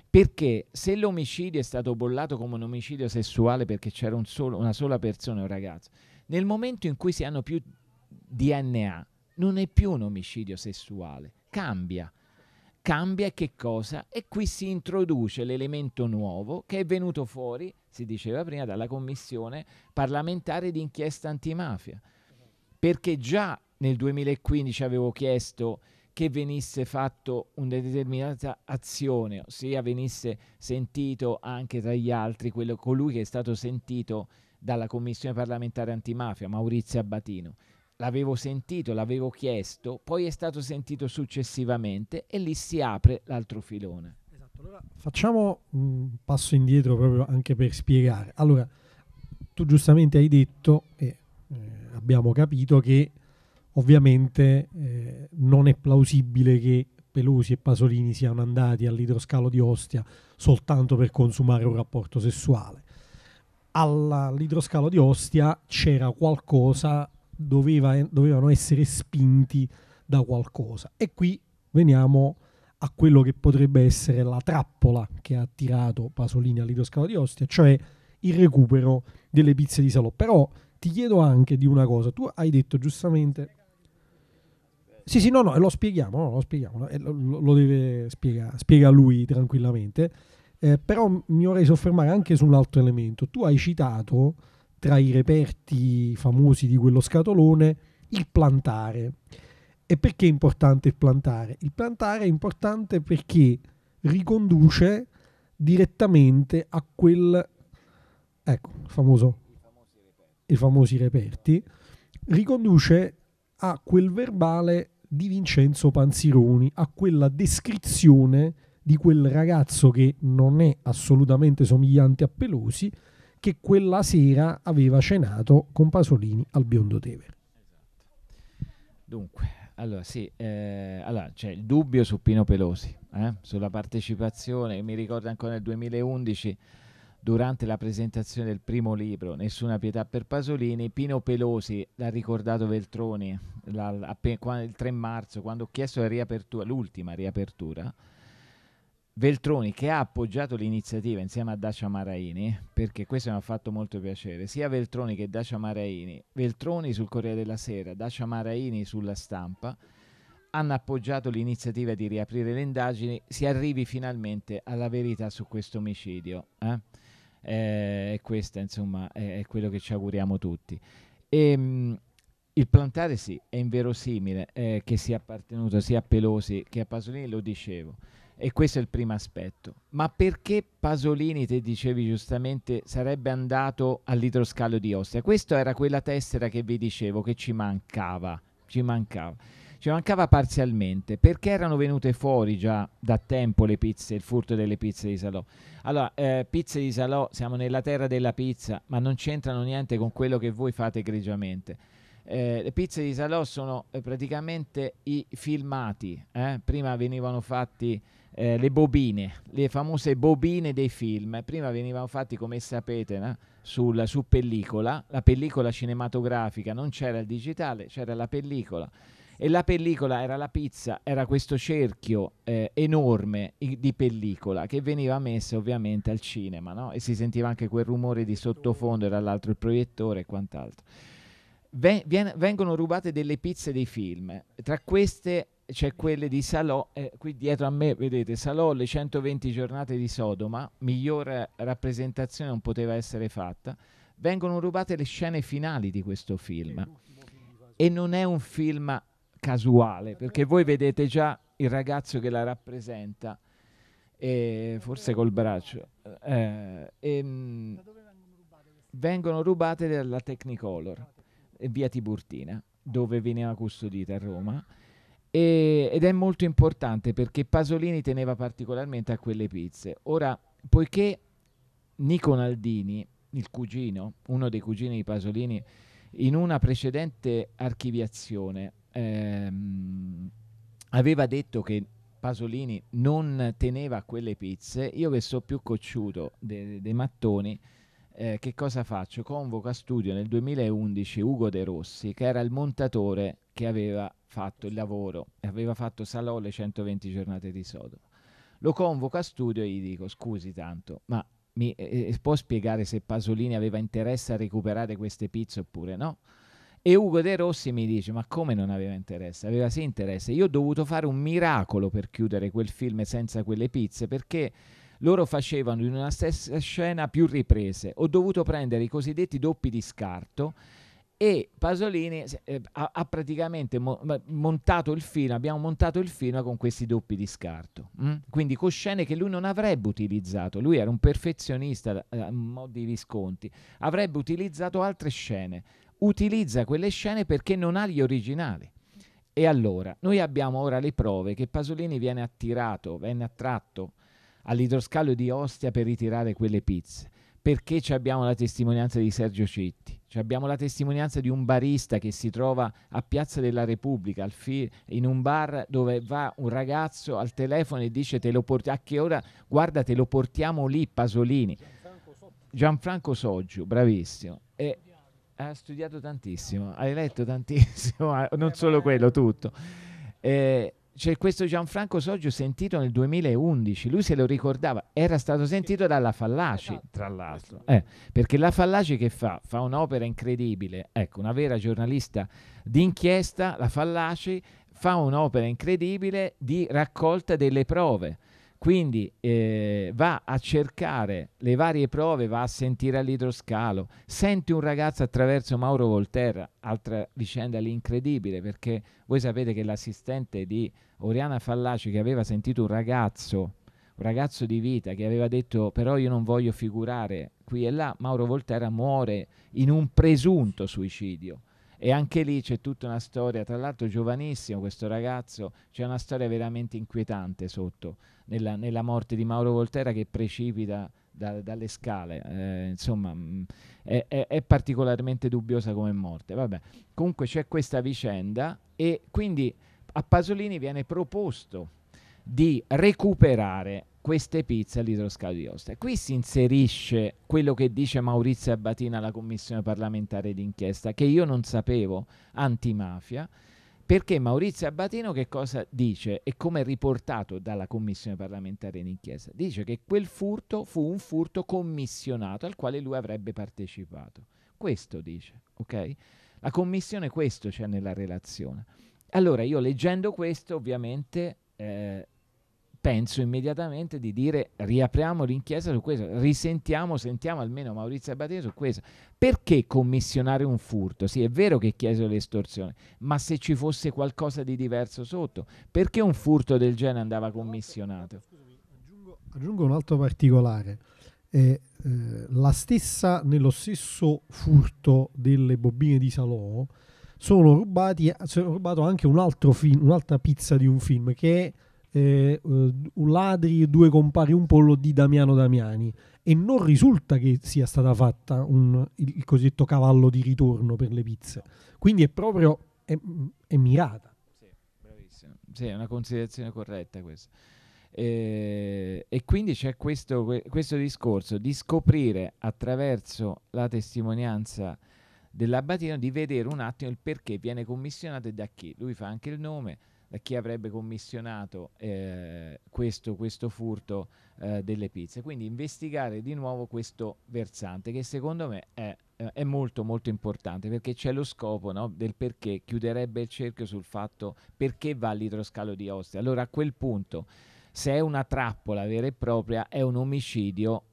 Perché se l'omicidio è stato bollato come un omicidio sessuale perché c'era un solo, una sola persona, un ragazzo, nel momento in cui si hanno più DNA, non è più un omicidio sessuale, cambia. Cambia che cosa? E qui si introduce l'elemento nuovo che è venuto fuori, si diceva prima, dalla commissione parlamentare d'inchiesta antimafia. Perché già nel 2015 avevo chiesto che venisse fatto una determinata azione, ossia venisse sentito anche tra gli altri quello, colui che è stato sentito dalla Commissione parlamentare antimafia, Maurizio Abbatino. L'avevo sentito, l'avevo chiesto, poi è stato sentito successivamente e lì si apre l'altro filone. Esatto, allora facciamo un passo indietro proprio anche per spiegare. Allora, tu giustamente hai detto e eh, abbiamo capito che Ovviamente eh, non è plausibile che Pelosi e Pasolini siano andati all'idroscalo di Ostia soltanto per consumare un rapporto sessuale. All'idroscalo di Ostia c'era qualcosa, doveva, dovevano essere spinti da qualcosa. E qui veniamo a quello che potrebbe essere la trappola che ha attirato Pasolini all'idroscalo di Ostia, cioè il recupero delle pizze di Salò. Però ti chiedo anche di una cosa, tu hai detto giustamente sì, sì, no, no, lo spieghiamo, no, lo, spieghiamo lo, lo deve spiega, spiega lui tranquillamente. Eh, però mi vorrei soffermare anche su un altro elemento. Tu hai citato tra i reperti famosi di quello scatolone il plantare. E perché è importante il plantare? Il plantare è importante perché riconduce direttamente a quel ecco, famoso i famosi reperti riconduce a quel verbale di Vincenzo Panzironi a quella descrizione di quel ragazzo che non è assolutamente somigliante a Pelosi, che quella sera aveva cenato con Pasolini al Biondo Tevere. Esatto. Dunque, allora sì, eh, allora, c'è il dubbio su Pino Pelosi, eh, sulla partecipazione, mi ricordo ancora nel 2011 durante la presentazione del primo libro, Nessuna pietà per Pasolini, Pino Pelosi, l'ha ricordato Veltroni, la, la, il 3 marzo, quando ho chiesto riapertura, l'ultima riapertura, Veltroni che ha appoggiato l'iniziativa insieme a Dacia Maraini, perché questo mi ha fatto molto piacere, sia Veltroni che Dacia Maraini, Veltroni sul Corriere della Sera, Dacia Maraini sulla stampa, hanno appoggiato l'iniziativa di riaprire le indagini, si arrivi finalmente alla verità su questo omicidio. Eh? Eh, e eh, questo insomma è, è, quello che ci auguriamo tutti. E, ehm, mh, il plantare sì, è inverosimile eh, che sia appartenuto sia a Pelosi che a Pasolini, lo dicevo. E questo è il primo aspetto. Ma perché Pasolini, te dicevi giustamente, sarebbe andato all'idroscalo di Ostia? Questa era quella tessera che vi dicevo che ci mancava. Ci mancava ci mancava parzialmente perché erano venute fuori già da tempo le pizze, il furto delle pizze di Salò. Allora, eh, pizze di Salò, siamo nella terra della pizza, ma non c'entrano niente con quello che voi fate egregiamente. Eh, le pizze di Salò sono eh, praticamente i filmati, eh? prima venivano fatti eh, le bobine, le famose bobine dei film, prima venivano fatti come sapete no? Sul, su pellicola, la pellicola cinematografica, non c'era il digitale, c'era la pellicola e la pellicola era la pizza, era questo cerchio eh, enorme di pellicola che veniva messa ovviamente al cinema no? e si sentiva anche quel rumore di sottofondo, era l'altro il proiettore e quant'altro. vengono rubate delle pizze dei film, tra queste c'è quelle di Salò, eh, qui dietro a me vedete Salò, le 120 giornate di Sodoma, migliore rappresentazione non poteva essere fatta, vengono rubate le scene finali di questo film. E non è un film casuale, perché voi vedete già il ragazzo che la rappresenta, forse col braccio. Eh, e, ehm, vengono rubate dalla Technicolor, eh, via Tiburtina, dove veniva custodita a Roma. E, ed è molto importante perché Pasolini teneva particolarmente a quelle pizze. Ora, poiché Nico Naldini, il cugino, uno dei cugini di Pasolini, in una precedente archiviazione ehm, aveva detto che Pasolini non teneva a quelle pizze, io che so più cocciuto dei de, mattoni, eh, che cosa faccio? Convoco a studio nel 2011 Ugo De Rossi, che era il montatore che aveva fatto il lavoro, aveva fatto Salò le 120 giornate di sodo. Lo convoco a studio e gli dico, scusi tanto, ma mi eh, eh, può spiegare se Pasolini aveva interesse a recuperare queste pizze oppure no? E Ugo De Rossi mi dice: Ma come non aveva interesse? Aveva sì interesse. Io ho dovuto fare un miracolo per chiudere quel film senza quelle pizze perché loro facevano in una stessa scena più riprese. Ho dovuto prendere i cosiddetti doppi di scarto e Pasolini eh, ha, ha, praticamente mo- montato il film, abbiamo montato il film con questi doppi di scarto, mm? quindi con scene che lui non avrebbe utilizzato, lui era un perfezionista eh, a eh, mo' di Visconti, avrebbe utilizzato altre scene, utilizza quelle scene perché non ha gli originali. E allora, noi abbiamo ora le prove che Pasolini viene attirato, venne attratto all'idroscalo di Ostia per ritirare quelle pizze, perché ci abbiamo la testimonianza di Sergio Citti, abbiamo la testimonianza di un barista che si trova a Piazza della Repubblica, fi- in un bar dove va un ragazzo al telefono e dice te lo porti- a che ora, guarda te lo portiamo lì Pasolini. Gianfranco Soggio, bravissimo. E, ha studiato tantissimo, hai letto tantissimo, *laughs* ah, non solo quello, tutto. Eh, c'è questo Gianfranco Soggio sentito nel 2011, lui se lo ricordava, era stato sentito dalla Fallaci, esatto, tra l'altro, eh, perché la Fallaci che fa? Fa un'opera incredibile, ecco, una vera giornalista d'inchiesta, la Fallaci fa un'opera incredibile di raccolta delle prove quindi eh, va a cercare le varie prove, va a sentire all'idroscalo, senti un ragazzo attraverso Mauro Volterra, altra vicenda lì incredibile, perché voi sapete che l'assistente di Oriana Fallaci che aveva sentito un ragazzo, un ragazzo di vita, che aveva detto però io non voglio figurare qui e là, Mauro Volterra muore in un presunto suicidio. E anche lì c'è tutta una storia, tra l'altro giovanissimo questo ragazzo, c'è una storia veramente inquietante sotto, nella, nella morte di Mauro Volterra che precipita da, dalle scale. Eh, insomma, mh, mm, è, è, è, particolarmente dubbiosa come morte. Vabbè. Comunque c'è questa vicenda e quindi a Pasolini viene proposto di recuperare queste pizze all'idroscalo di Ostia. Qui si inserisce quello che dice Maurizio Abbatina alla commissione parlamentare d'inchiesta, che io non sapevo, antimafia, perché Maurizio Abbatino che cosa dice e come è riportato dalla commissione parlamentare d'inchiesta? Dice che quel furto fu un furto commissionato al quale lui avrebbe partecipato. Questo dice, ok? La commissione questo c'è nella relazione. Allora io leggendo questo ovviamente... Eh, penso immediatamente di dire riapriamo l'inchiesta su questo, risentiamo, sentiamo almeno Maurizio Abate su questo. Perché commissionare un furto? Sì, è vero che chiesero l'estorsione, ma se ci fosse qualcosa di diverso sotto, perché un furto del genere andava commissionato? Aggiungo, aggiungo un altro particolare. Eh, eh, la stessa, nello stesso furto delle bobine di Salò, sono, rubati, sono rubato anche un altro film, un'altra pizza di un film che è eh, un eh, ladri, due compari, un pollo di Damiano Damiani e non risulta che sia stata fatta un, il, il, cosiddetto cavallo di ritorno per le pizze. Quindi è proprio è, è mirata. Sì, bravissimo. Sì, è una considerazione corretta questa. Eh, e quindi c'è questo, questo, discorso di scoprire attraverso la testimonianza dell'abbatino di vedere un attimo il perché viene commissionato e da chi. Lui fa anche il nome da chi avrebbe commissionato eh, questo, questo, furto eh, delle pizze. Quindi investigare di nuovo questo versante che secondo me è, eh, è molto molto importante perché c'è lo scopo no, del perché chiuderebbe il cerchio sul fatto perché va all'idroscalo di Ostia. Allora a quel punto se è una trappola vera e propria è un omicidio,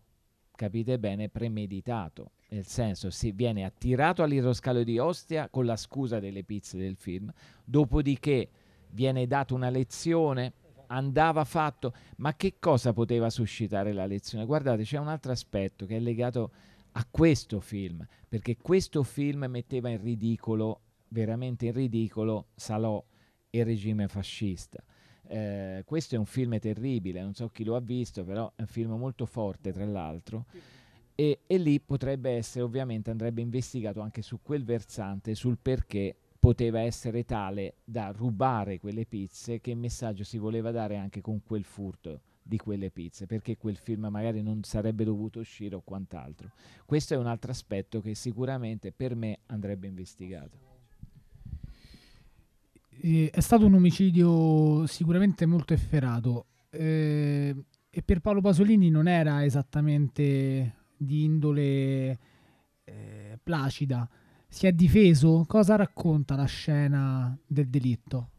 capite bene, premeditato nel senso si viene attirato all'idroscalo di Ostia con la scusa delle pizze del film, dopodiché viene data una lezione, andava fatto, ma che cosa poteva suscitare la lezione? Guardate, c'è un altro aspetto che è legato a questo film, perché questo film metteva in ridicolo, veramente in ridicolo, Salò e il regime fascista. Eh, questo è un film terribile, non so chi lo ha visto, però è un film molto forte, tra l'altro. E, e lì potrebbe essere, ovviamente, andrebbe investigato anche su quel versante, sul perché poteva essere tale da rubare quelle pizze, che messaggio si voleva dare anche con quel furto di quelle pizze, perché quel film magari non sarebbe dovuto uscire o quant'altro. Questo è un altro aspetto che sicuramente per me andrebbe investigato. Eh, è stato un omicidio sicuramente molto efferato eh, e per Paolo Pasolini non era esattamente di indole eh, placida si è difeso? Cosa racconta la scena del delitto?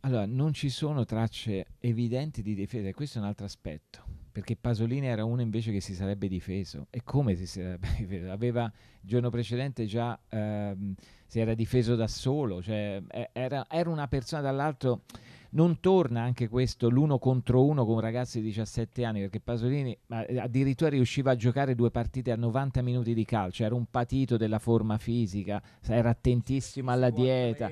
Allora, non ci sono tracce evidenti di difesa, e questo è un altro aspetto, perché Pasolini era uno invece che si sarebbe difeso. E come si sarebbe *laughs* difeso? Aveva il giorno precedente già, ehm, si era difeso da solo, cioè eh, era, era una persona dall'altro non torna anche questo l'uno contro uno con ragazzi di 17 anni, perché Pasolini eh, addirittura riusciva a giocare due partite a 90 minuti di calcio, cioè era un patito della forma fisica, era attentissimo alla dieta.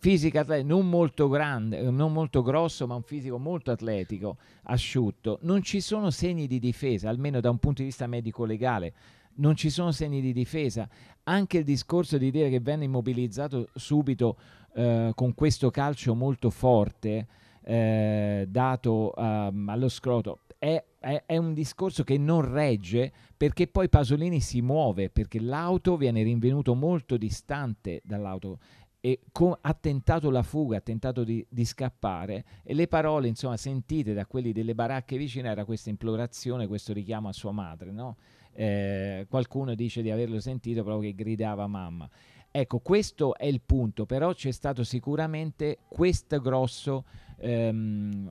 Fisica non molto grande, eh, non molto grosso, ma un fisico molto atletico, asciutto. Non ci sono segni di difesa, almeno da un punto di vista medico-legale non ci sono segni di difesa. Anche il discorso di dire che venne immobilizzato subito eh, con questo calcio molto forte eh, dato um, allo scroto è, è, è, un discorso che non regge perché poi Pasolini si muove perché l'auto viene rinvenuto molto distante dall'auto e co- ha tentato la fuga, ha tentato di, di, scappare e le parole insomma sentite da quelli delle baracche vicine era questa implorazione, questo richiamo a sua madre, no? eh, qualcuno dice di averlo sentito proprio che gridava mamma Ecco, questo è il punto, però c'è stato sicuramente questo grosso, ehm,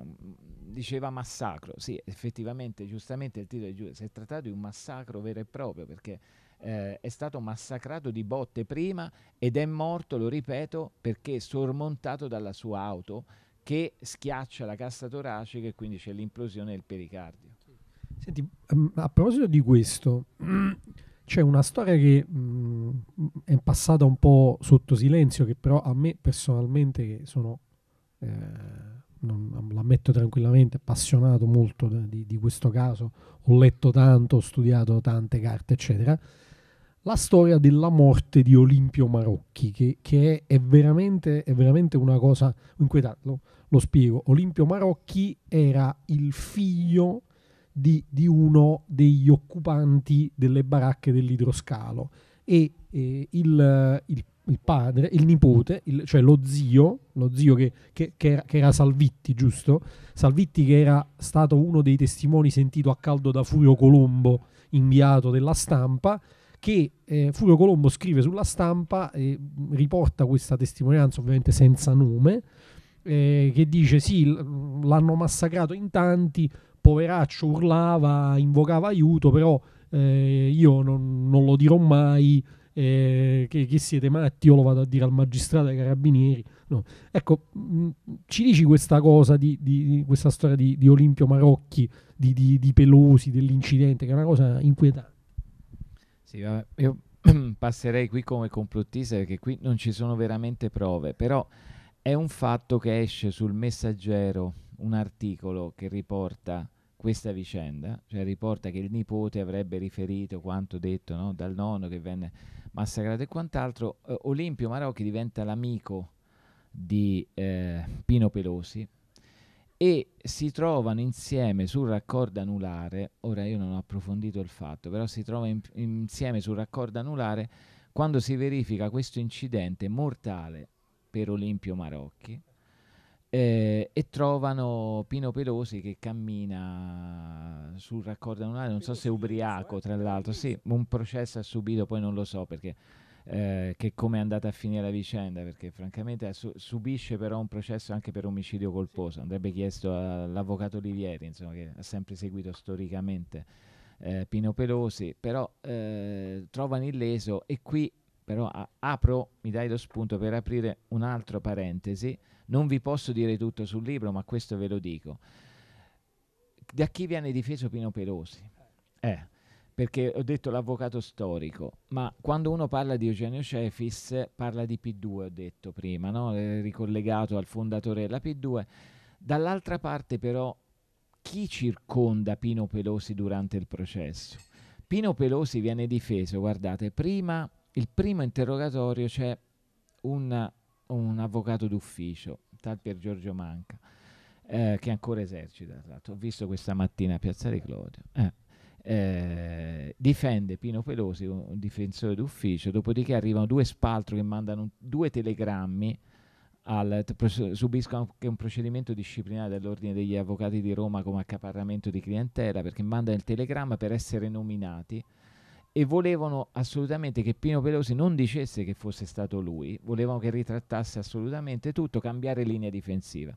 diceva massacro, sì, effettivamente, giustamente il titolo è giusto, si è trattato di un massacro vero e proprio, perché eh, è stato massacrato di botte prima ed è morto, lo ripeto, perché sormontato dalla sua auto che schiaccia la cassa toracica e quindi c'è l'implosione del pericardio. Senti, ehm, a proposito di questo... *clears throat* c'è una storia che mh, mm, è passata un po' sotto silenzio, che però a me personalmente, che sono, eh, non, l'ammetto tranquillamente, appassionato molto di, di, questo caso, ho letto tanto, ho studiato tante carte, eccetera, la storia della morte di Olimpio Marocchi, che, che è, è, veramente, è, veramente, una cosa inquietante. Lo, lo spiego. Olimpio Marocchi era il figlio di, di uno degli occupanti delle baracche dell'idroscalo e eh, il, eh, il, il, padre, il nipote, il, cioè lo zio, lo zio che, che, che, era, che, era, Salvitti, giusto? Salvitti che era stato uno dei testimoni sentito a caldo da Furio Colombo, inviato della stampa, che eh, Furio Colombo scrive sulla stampa e riporta questa testimonianza ovviamente senza nome, eh, che dice sì, l'hanno massacrato in tanti, poveraccio urlava, invocava aiuto, però eh, io non, non, lo dirò mai, eh, che, che, siete matti, io lo vado a dire al magistrato ai carabinieri. No. Ecco, mh, mm, ci dici questa cosa, di, di, di questa storia di, di Olimpio Marocchi, di, di Pelosi, dell'incidente, che è una cosa inquietante. Sì, vabbè, io *clears throat* passerei qui come complottista perché qui non ci sono veramente prove, però è un fatto che esce sul messaggero un articolo che riporta questa vicenda, cioè riporta che il nipote avrebbe riferito quanto detto no? dal nonno che venne massacrato e quant'altro, eh, Olimpio Marocchi diventa l'amico di eh, Pino Pelosi e si trovano insieme sul raccordo anulare, ora io non ho approfondito il fatto, però si trovano in, insieme sul raccordo anulare quando si verifica questo incidente mortale per Olimpio Marocchi eh, e trovano Pino Pelosi che cammina sul raccordo anulare, non so se ubriaco tra l'altro, sì, un processo ha subito, poi non lo so perché eh, che come è andata a finire la vicenda, perché francamente su- subisce però un processo anche per omicidio colposo, andrebbe chiesto all'avvocato Olivieri insomma, che ha sempre seguito storicamente eh, Pino Pelosi, però eh, trovano illeso e qui però a- apro, mi dai lo spunto per aprire un altro parentesi non vi posso dire tutto sul libro, ma questo ve lo dico. Da chi viene difeso Pino Pelosi? Eh, perché ho detto l'avvocato storico, ma quando uno parla di Eugenio Cefis parla di P2, ho detto prima, no? ricollegato al fondatore della P2. Dall'altra parte però chi circonda Pino Pelosi durante il processo? Pino Pelosi viene difeso, guardate, prima, il primo interrogatorio c'è un un avvocato d'ufficio, tal per Giorgio Manca, eh, che ancora esercita, tra l'altro. Ho visto questa mattina a Piazza di Clodio. Eh. Eh, difende Pino Pelosi, un, difensore d'ufficio, dopodiché arrivano due spaltro che mandano due telegrammi. Al, subiscono anche un procedimento disciplinare dall'ordine degli avvocati di Roma come accaparramento di clientela perché mandano il telegramma per essere nominati e volevano assolutamente che Pino Pelosi non dicesse che fosse stato lui, volevano che ritrattasse assolutamente tutto, cambiare linea difensiva.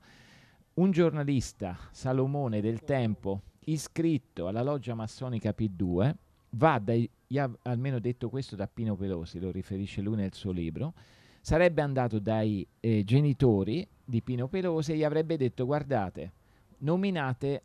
Un giornalista, Salomone del Tempo, iscritto alla loggia massonica P2, va dai, ha almeno detto questo da Pino Pelosi, lo riferisce lui nel suo libro, sarebbe andato dai eh, genitori di Pino Pelosi e gli avrebbe detto guardate, nominate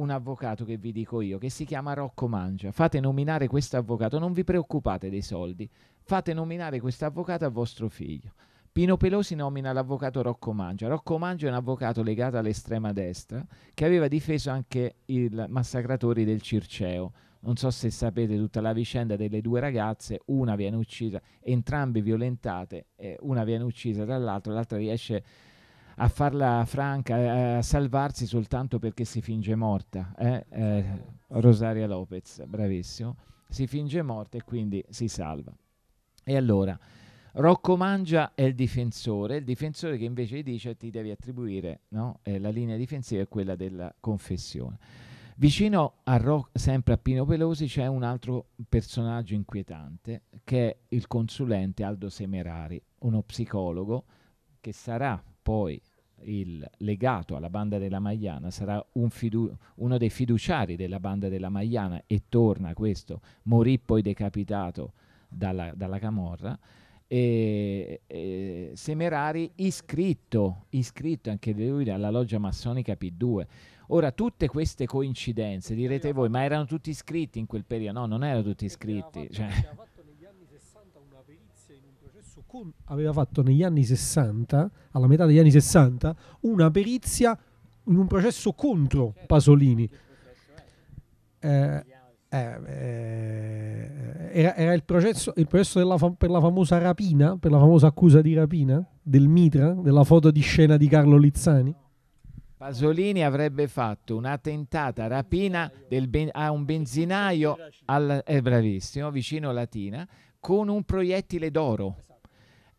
un avvocato che vi dico io, che si chiama Rocco Mangia. Fate nominare questo avvocato, non vi preoccupate dei soldi, fate nominare questo avvocato a vostro figlio. Pino Pelosi nomina l'avvocato Rocco Mangia. Rocco Mangia è un avvocato legato all'estrema destra che aveva difeso anche i massacratori del Circeo. Non so se sapete tutta la vicenda delle due ragazze, una viene uccisa, entrambe violentate, eh, una viene uccisa dall'altro, l'altra riesce a a farla franca, a salvarsi soltanto perché si finge morta. Eh? Eh, Rosaria Lopez, bravissimo. Si finge morta e quindi si salva. E allora, Rocco Mangia è il difensore, il difensore che invece dice ti devi attribuire, no? eh, la linea difensiva è quella della confessione. Vicino a Ro- sempre a Pino Pelosi c'è un altro personaggio inquietante che è il consulente Aldo Semerari, uno psicologo che sarà poi il legato alla banda della Magliana sarà un fidu- uno dei fiduciari della banda della Magliana e torna questo, morì poi decapitato dalla, dalla Camorra. E, e Semerari iscritto, iscritto anche lui alla loggia massonica P2. Ora, tutte queste coincidenze, direte voi, ma erano tutti iscritti in quel periodo? No, non erano tutti iscritti. Cioè, Kuhn aveva fatto negli anni 60, alla metà degli anni 60, una perizia in un processo contro certo. Pasolini. Eh, eh, eh, era, era, il processo, il processo fam- per la famosa rapina, per la famosa accusa di rapina del Mitra, della foto di scena di Carlo Lizzani. Pasolini avrebbe fatto un'attentata tentata rapina ben- a un benzinaio, al, è eh, bravissimo, vicino Latina, con un proiettile d'oro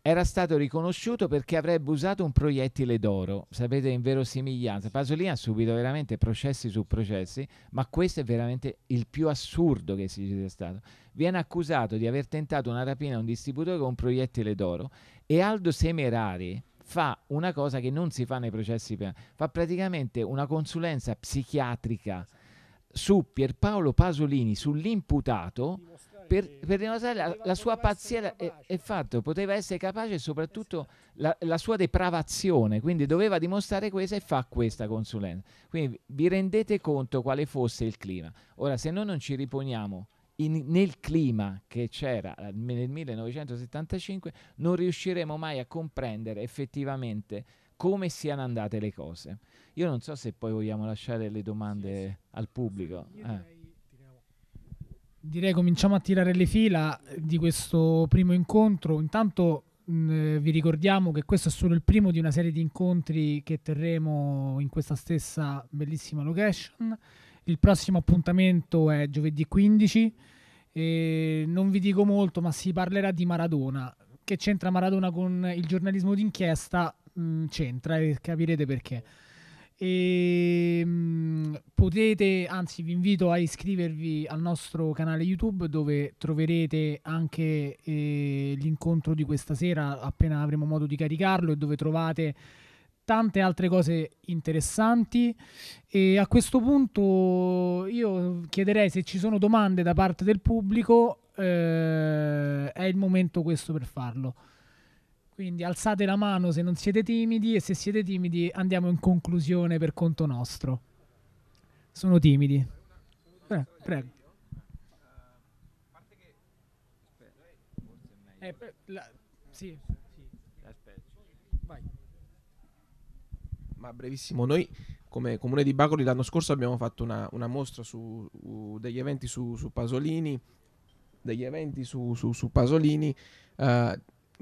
era stato riconosciuto perché avrebbe usato un proiettile d'oro, sapete, in verosimiglianza. Pasolini ha subito veramente processi su processi, ma questo è veramente il più assurdo che si sia stato. Viene accusato di aver tentato una rapina a un distributore con un proiettile d'oro e Aldo Semerari fa una cosa che non si fa nei processi penali, fa praticamente una consulenza psichiatrica su Pierpaolo Pasolini, sull'imputato, per, per dimostrare la, la, sua pazzia e, e, fatto, poteva essere capace soprattutto la, la, sua depravazione, quindi doveva dimostrare questa e fa questa consulenza. Quindi vi rendete conto quale fosse il clima. Ora, se noi non ci riponiamo in, nel clima che c'era eh, nel 1975, non riusciremo mai a comprendere effettivamente come siano andate le cose. Io non so se poi vogliamo lasciare le domande sì, sì. al pubblico. Eh direi cominciamo a tirare le fila di questo primo incontro. Intanto vi ricordiamo che questo è solo il primo di una serie di incontri che terremo in questa stessa bellissima location. Il prossimo appuntamento è giovedì 15. E non vi dico molto, ma si parlerà di Maradona. Che c'entra Maradona con il giornalismo d'inchiesta? Mh, c'entra e capirete perché. E, ehm, potete, anzi vi invito a iscrivervi al nostro canale YouTube dove troverete anche eh, l'incontro di questa sera appena avremo modo di caricarlo e dove trovate tante altre cose interessanti e a questo punto io chiederei se ci sono domande da parte del pubblico eh, è il momento questo per farlo. Quindi alzate la mano se non siete timidi e se siete timidi andiamo in conclusione per conto nostro. Sono timidi. Pre- eh, prego. Eh, per, la, sì. Ma brevissimo, noi come comune di Bacoli l'anno scorso abbiamo fatto una, una mostra su uh, degli eventi su, su Pasolini degli eventi su, su, su Pasolini, uh,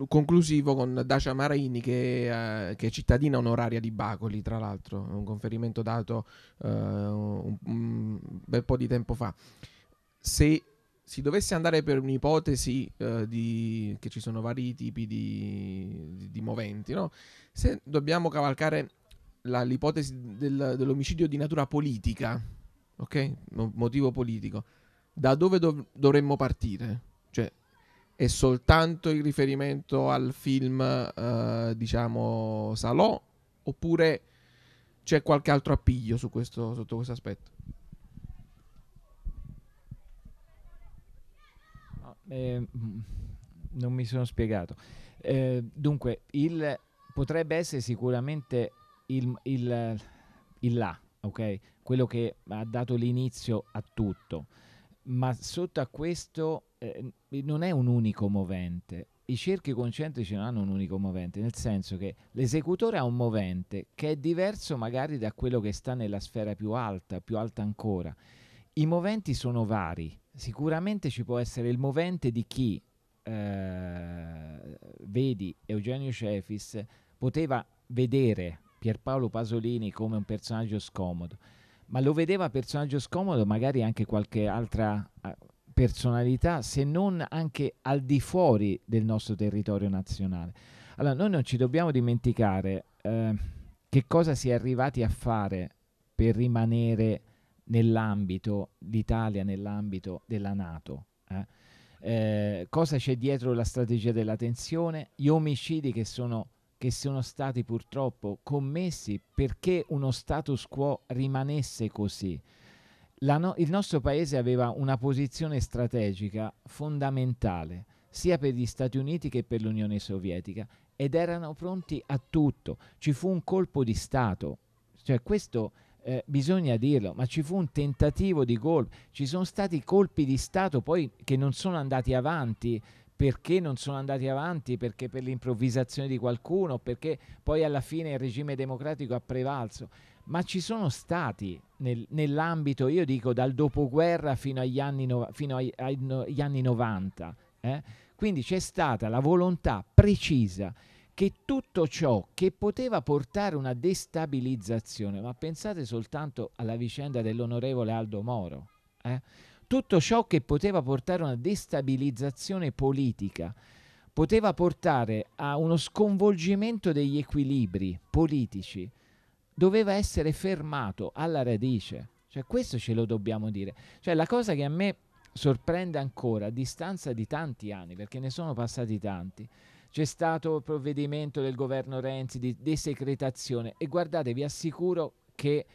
conclusivo con Dacia Maraini che, eh, che, è cittadina onoraria di Bacoli, tra l'altro, un conferimento dato eh, un, un, bel po' di tempo fa. Se si dovesse andare per un'ipotesi eh, di, che ci sono vari tipi di, di, di moventi, no? se dobbiamo cavalcare la, l'ipotesi del, dell'omicidio di natura politica, ok? Motivo politico, da dove dov- dovremmo partire? è soltanto il riferimento al film, eh, diciamo, Salò, oppure c'è qualche altro appiglio su questo, sotto questo aspetto? eh, non mi sono spiegato. Eh, dunque, il, potrebbe essere sicuramente il, il, il là, okay? quello che ha dato l'inizio a tutto, ma sotto a questo eh, non è un unico movente. I cerchi concentrici non hanno un unico movente, nel senso che l'esecutore ha un movente che è diverso magari da quello che sta nella sfera più alta, più alta ancora. I moventi sono vari, sicuramente ci può essere il movente di chi, eh, vedi, Eugenio Cefis poteva vedere Pierpaolo Pasolini come un personaggio scomodo, ma lo vedeva personaggio scomodo magari anche qualche altra, personalità se non anche al di fuori del nostro territorio nazionale. Allora, noi non ci dobbiamo dimenticare eh, che cosa si è arrivati a fare per rimanere nell'ambito d'Italia, nell'ambito della Nato. Eh? Eh, cosa c'è dietro la strategia della tensione? Gli omicidi che sono, che sono stati purtroppo commessi perché uno status quo rimanesse così no- il nostro paese aveva una posizione strategica fondamentale sia per gli Stati Uniti che per l'Unione Sovietica ed erano pronti a tutto. Ci fu un colpo di Stato, cioè questo eh, bisogna dirlo, ma ci fu un tentativo di colpo, ci sono stati colpi di Stato poi che non sono andati avanti perché non sono andati avanti, perché per l'improvvisazione di qualcuno, perché poi alla fine il regime democratico ha prevalso, ma ci sono stati nel, nell'ambito, io dico, dal dopoguerra fino agli anni, fino ai, ai, no, anni 90. Eh? Quindi c'è stata la volontà precisa che tutto ciò che poteva portare una destabilizzazione, ma pensate soltanto alla vicenda dell'onorevole Aldo Moro, eh? tutto ciò che poteva portare una destabilizzazione politica, poteva portare a uno sconvolgimento degli equilibri politici, doveva essere fermato alla radice. Cioè, questo ce lo dobbiamo dire. Cioè, la cosa che a me sorprende ancora, a distanza di tanti anni, perché ne sono passati tanti, c'è stato il provvedimento del governo Renzi di desecretazione e guardate, vi assicuro che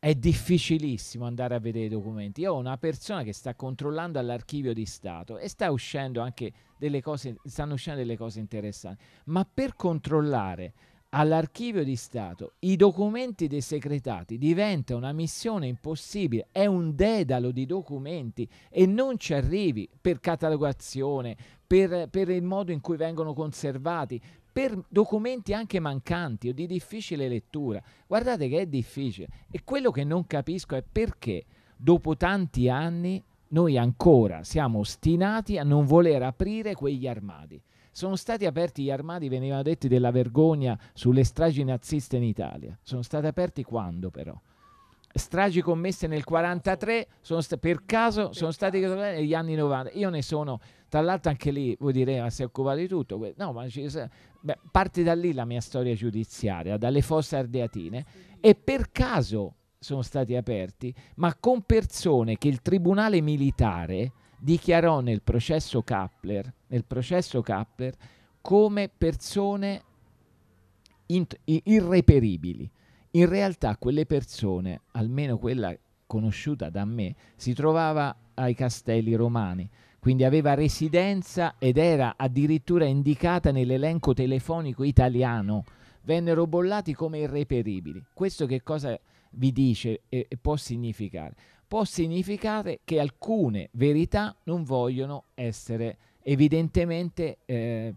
è difficilissimo andare a vedere i documenti. Io ho una persona che sta controllando all'archivio di Stato e sta uscendo anche delle cose, stanno uscendo delle cose interessanti, ma per controllare all'archivio di Stato i documenti desecretati diventa una missione impossibile, è un dedalo di documenti e non ci arrivi per catalogazione, per, per il modo in cui vengono conservati, per documenti anche mancanti o di difficile lettura. Guardate che è difficile e quello che non capisco è perché dopo tanti anni noi ancora siamo ostinati a non voler aprire quegli armadi sono stati aperti gli armadi, veniva detti, della vergogna sulle stragi naziste in Italia. Sono stati aperti quando però? Stragi commesse nel 1943, st- per caso, sono stati negli anni 90. Io ne sono, tra l'altro anche lì, voi direi, ma eh, si è occupato di tutto. No, ma ci, beh, parte da lì la mia storia giudiziaria, dalle fosse ardeatine. E per caso sono stati aperti, ma con persone che il tribunale militare dichiarò nel processo Kappler, nel processo Kappler come persone int- irreperibili. In realtà quelle persone, almeno quella conosciuta da me, si trovava ai castelli romani, quindi aveva residenza ed era addirittura indicata nell'elenco telefonico italiano. Vennero bollati come irreperibili. Questo che cosa vi dice e, e può significare? può significare che alcune verità non vogliono essere evidentemente eh,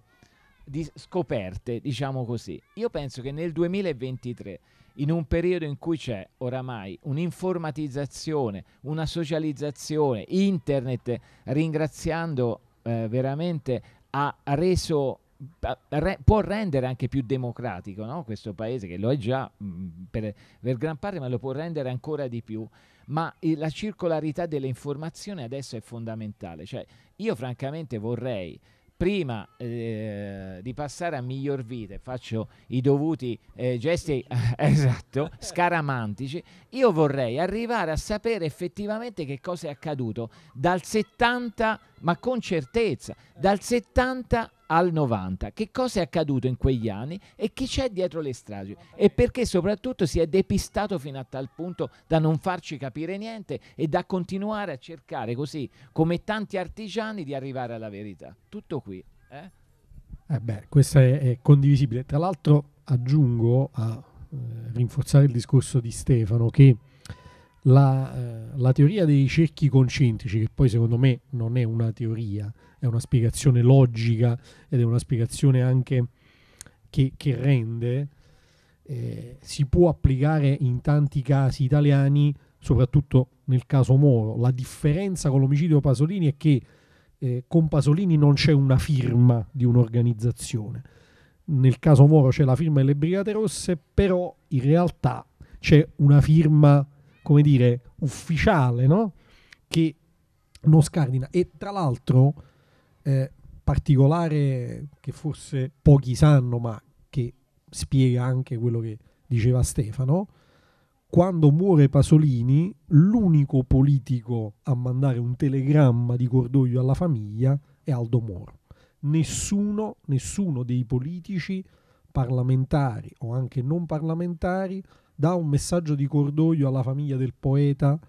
di scoperte, diciamo così. Io penso che nel 2023, in un periodo in cui c'è oramai un'informatizzazione, una socializzazione, internet, ringraziando eh, veramente, ha reso può rendere anche più democratico no? questo paese che lo è già mh, mm, per, per gran parte ma lo può rendere ancora di più ma eh, la circolarità delle informazioni adesso è fondamentale. Cioè, io francamente vorrei prima eh, di passare a miglior vita, faccio i dovuti eh, gesti *laughs* esatto, scaramantici, io vorrei arrivare a sapere effettivamente che cosa è accaduto dal 70, ma con certezza, dal 70 al 90. Che cosa è accaduto in quegli anni e chi c'è dietro le stragi e perché soprattutto si è depistato fino a tal punto da non farci capire niente e da continuare a cercare così, come tanti artigiani, di arrivare alla verità. Tutto qui. Eh? Eh beh, questo è, è condivisibile. Tra l'altro aggiungo a eh, rinforzare il discorso di Stefano che la, eh, la teoria dei cerchi concentrici, che poi secondo me non è una teoria, è una spiegazione logica ed è una spiegazione anche che, che rende, eh, si può applicare in tanti casi italiani, soprattutto nel caso Moro. La differenza con l'omicidio Pasolini è che eh, con Pasolini non c'è una firma di un'organizzazione. Nel caso Moro c'è la firma delle Brigate Rosse, però in realtà c'è una firma, come dire, ufficiale, no? Che non scardina. E tra l'altro eh, particolare che forse pochi sanno, ma che spiega anche quello che diceva Stefano, quando muore Pasolini, l'unico politico a mandare un telegramma di cordoglio alla famiglia è Aldo Moro. Nessuno, nessuno dei politici parlamentari o anche non parlamentari dà un messaggio di cordoglio alla famiglia del poeta,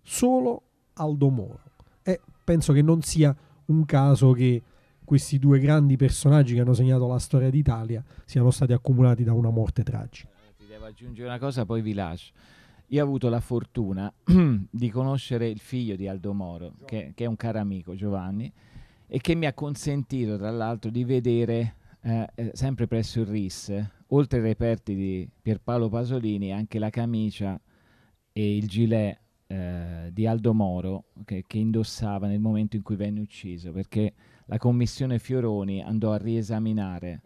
solo Aldo Moro. E penso che non sia un caso che questi due grandi personaggi che hanno segnato la storia d'Italia siano stati accumulati da una morte tragica. Eh, ti devo aggiungere una cosa, poi vi lascio. Io ho avuto la fortuna *clears throat* di conoscere il figlio di Aldo Moro, che, che, è un caro amico Giovanni, e che mi ha consentito tra l'altro di vedere eh, eh sempre presso il RIS, oltre ai reperti di Pierpaolo Pasolini, anche la camicia e il gilet eh, di Aldo Moro che, che, indossava nel momento in cui venne ucciso, perché la commissione Fioroni andò a riesaminare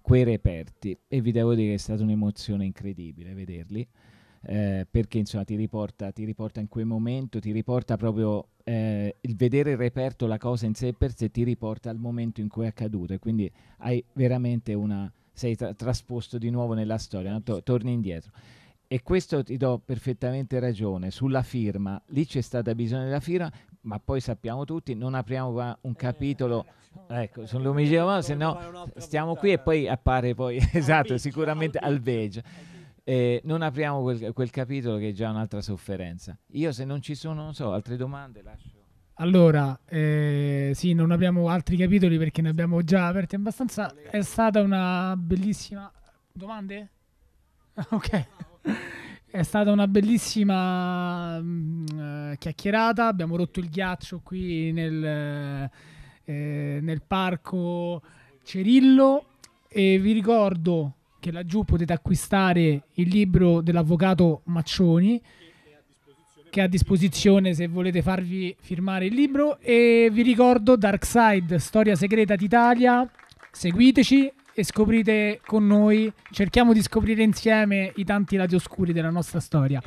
quei reperti e vi devo dire che è stata un'emozione incredibile vederli. Eh, perché insomma ti riporta, ti riporta, in quel momento, ti riporta proprio eh, il vedere il reperto, la cosa in sé per sé, ti riporta al momento in cui è accaduto e quindi hai veramente una, sei tra- trasposto di nuovo nella storia, no? T- torni indietro. E questo ti do perfettamente ragione. Sulla firma, lì c'è stata bisogno della firma, ma poi sappiamo tutti, non apriamo qua un eh, capitolo, eh, ecco, sono mi dicevo, se no stiamo qui e poi appare poi, *laughs* esatto, sicuramente al veggio. Eh, non apriamo quel, quel, capitolo che è già un'altra sofferenza. Io se non ci sono, non so, altre domande lascio. Allora, eh, sì, non abbiamo altri capitoli perché ne abbiamo già aperti abbastanza. È stata una bellissima... Domande? *laughs* Ok. È stata una bellissima uh, chiacchierata, abbiamo rotto il ghiaccio qui nel, eh, nel parco Cerillo e vi ricordo che laggiù potete acquistare il libro dell'avvocato Maccioni che è a disposizione se volete farvi firmare il libro e vi ricordo Dark Side, Storia Segreta d'Italia, seguiteci e scoprite con noi, cerchiamo di scoprire insieme i tanti lati oscuri della nostra storia.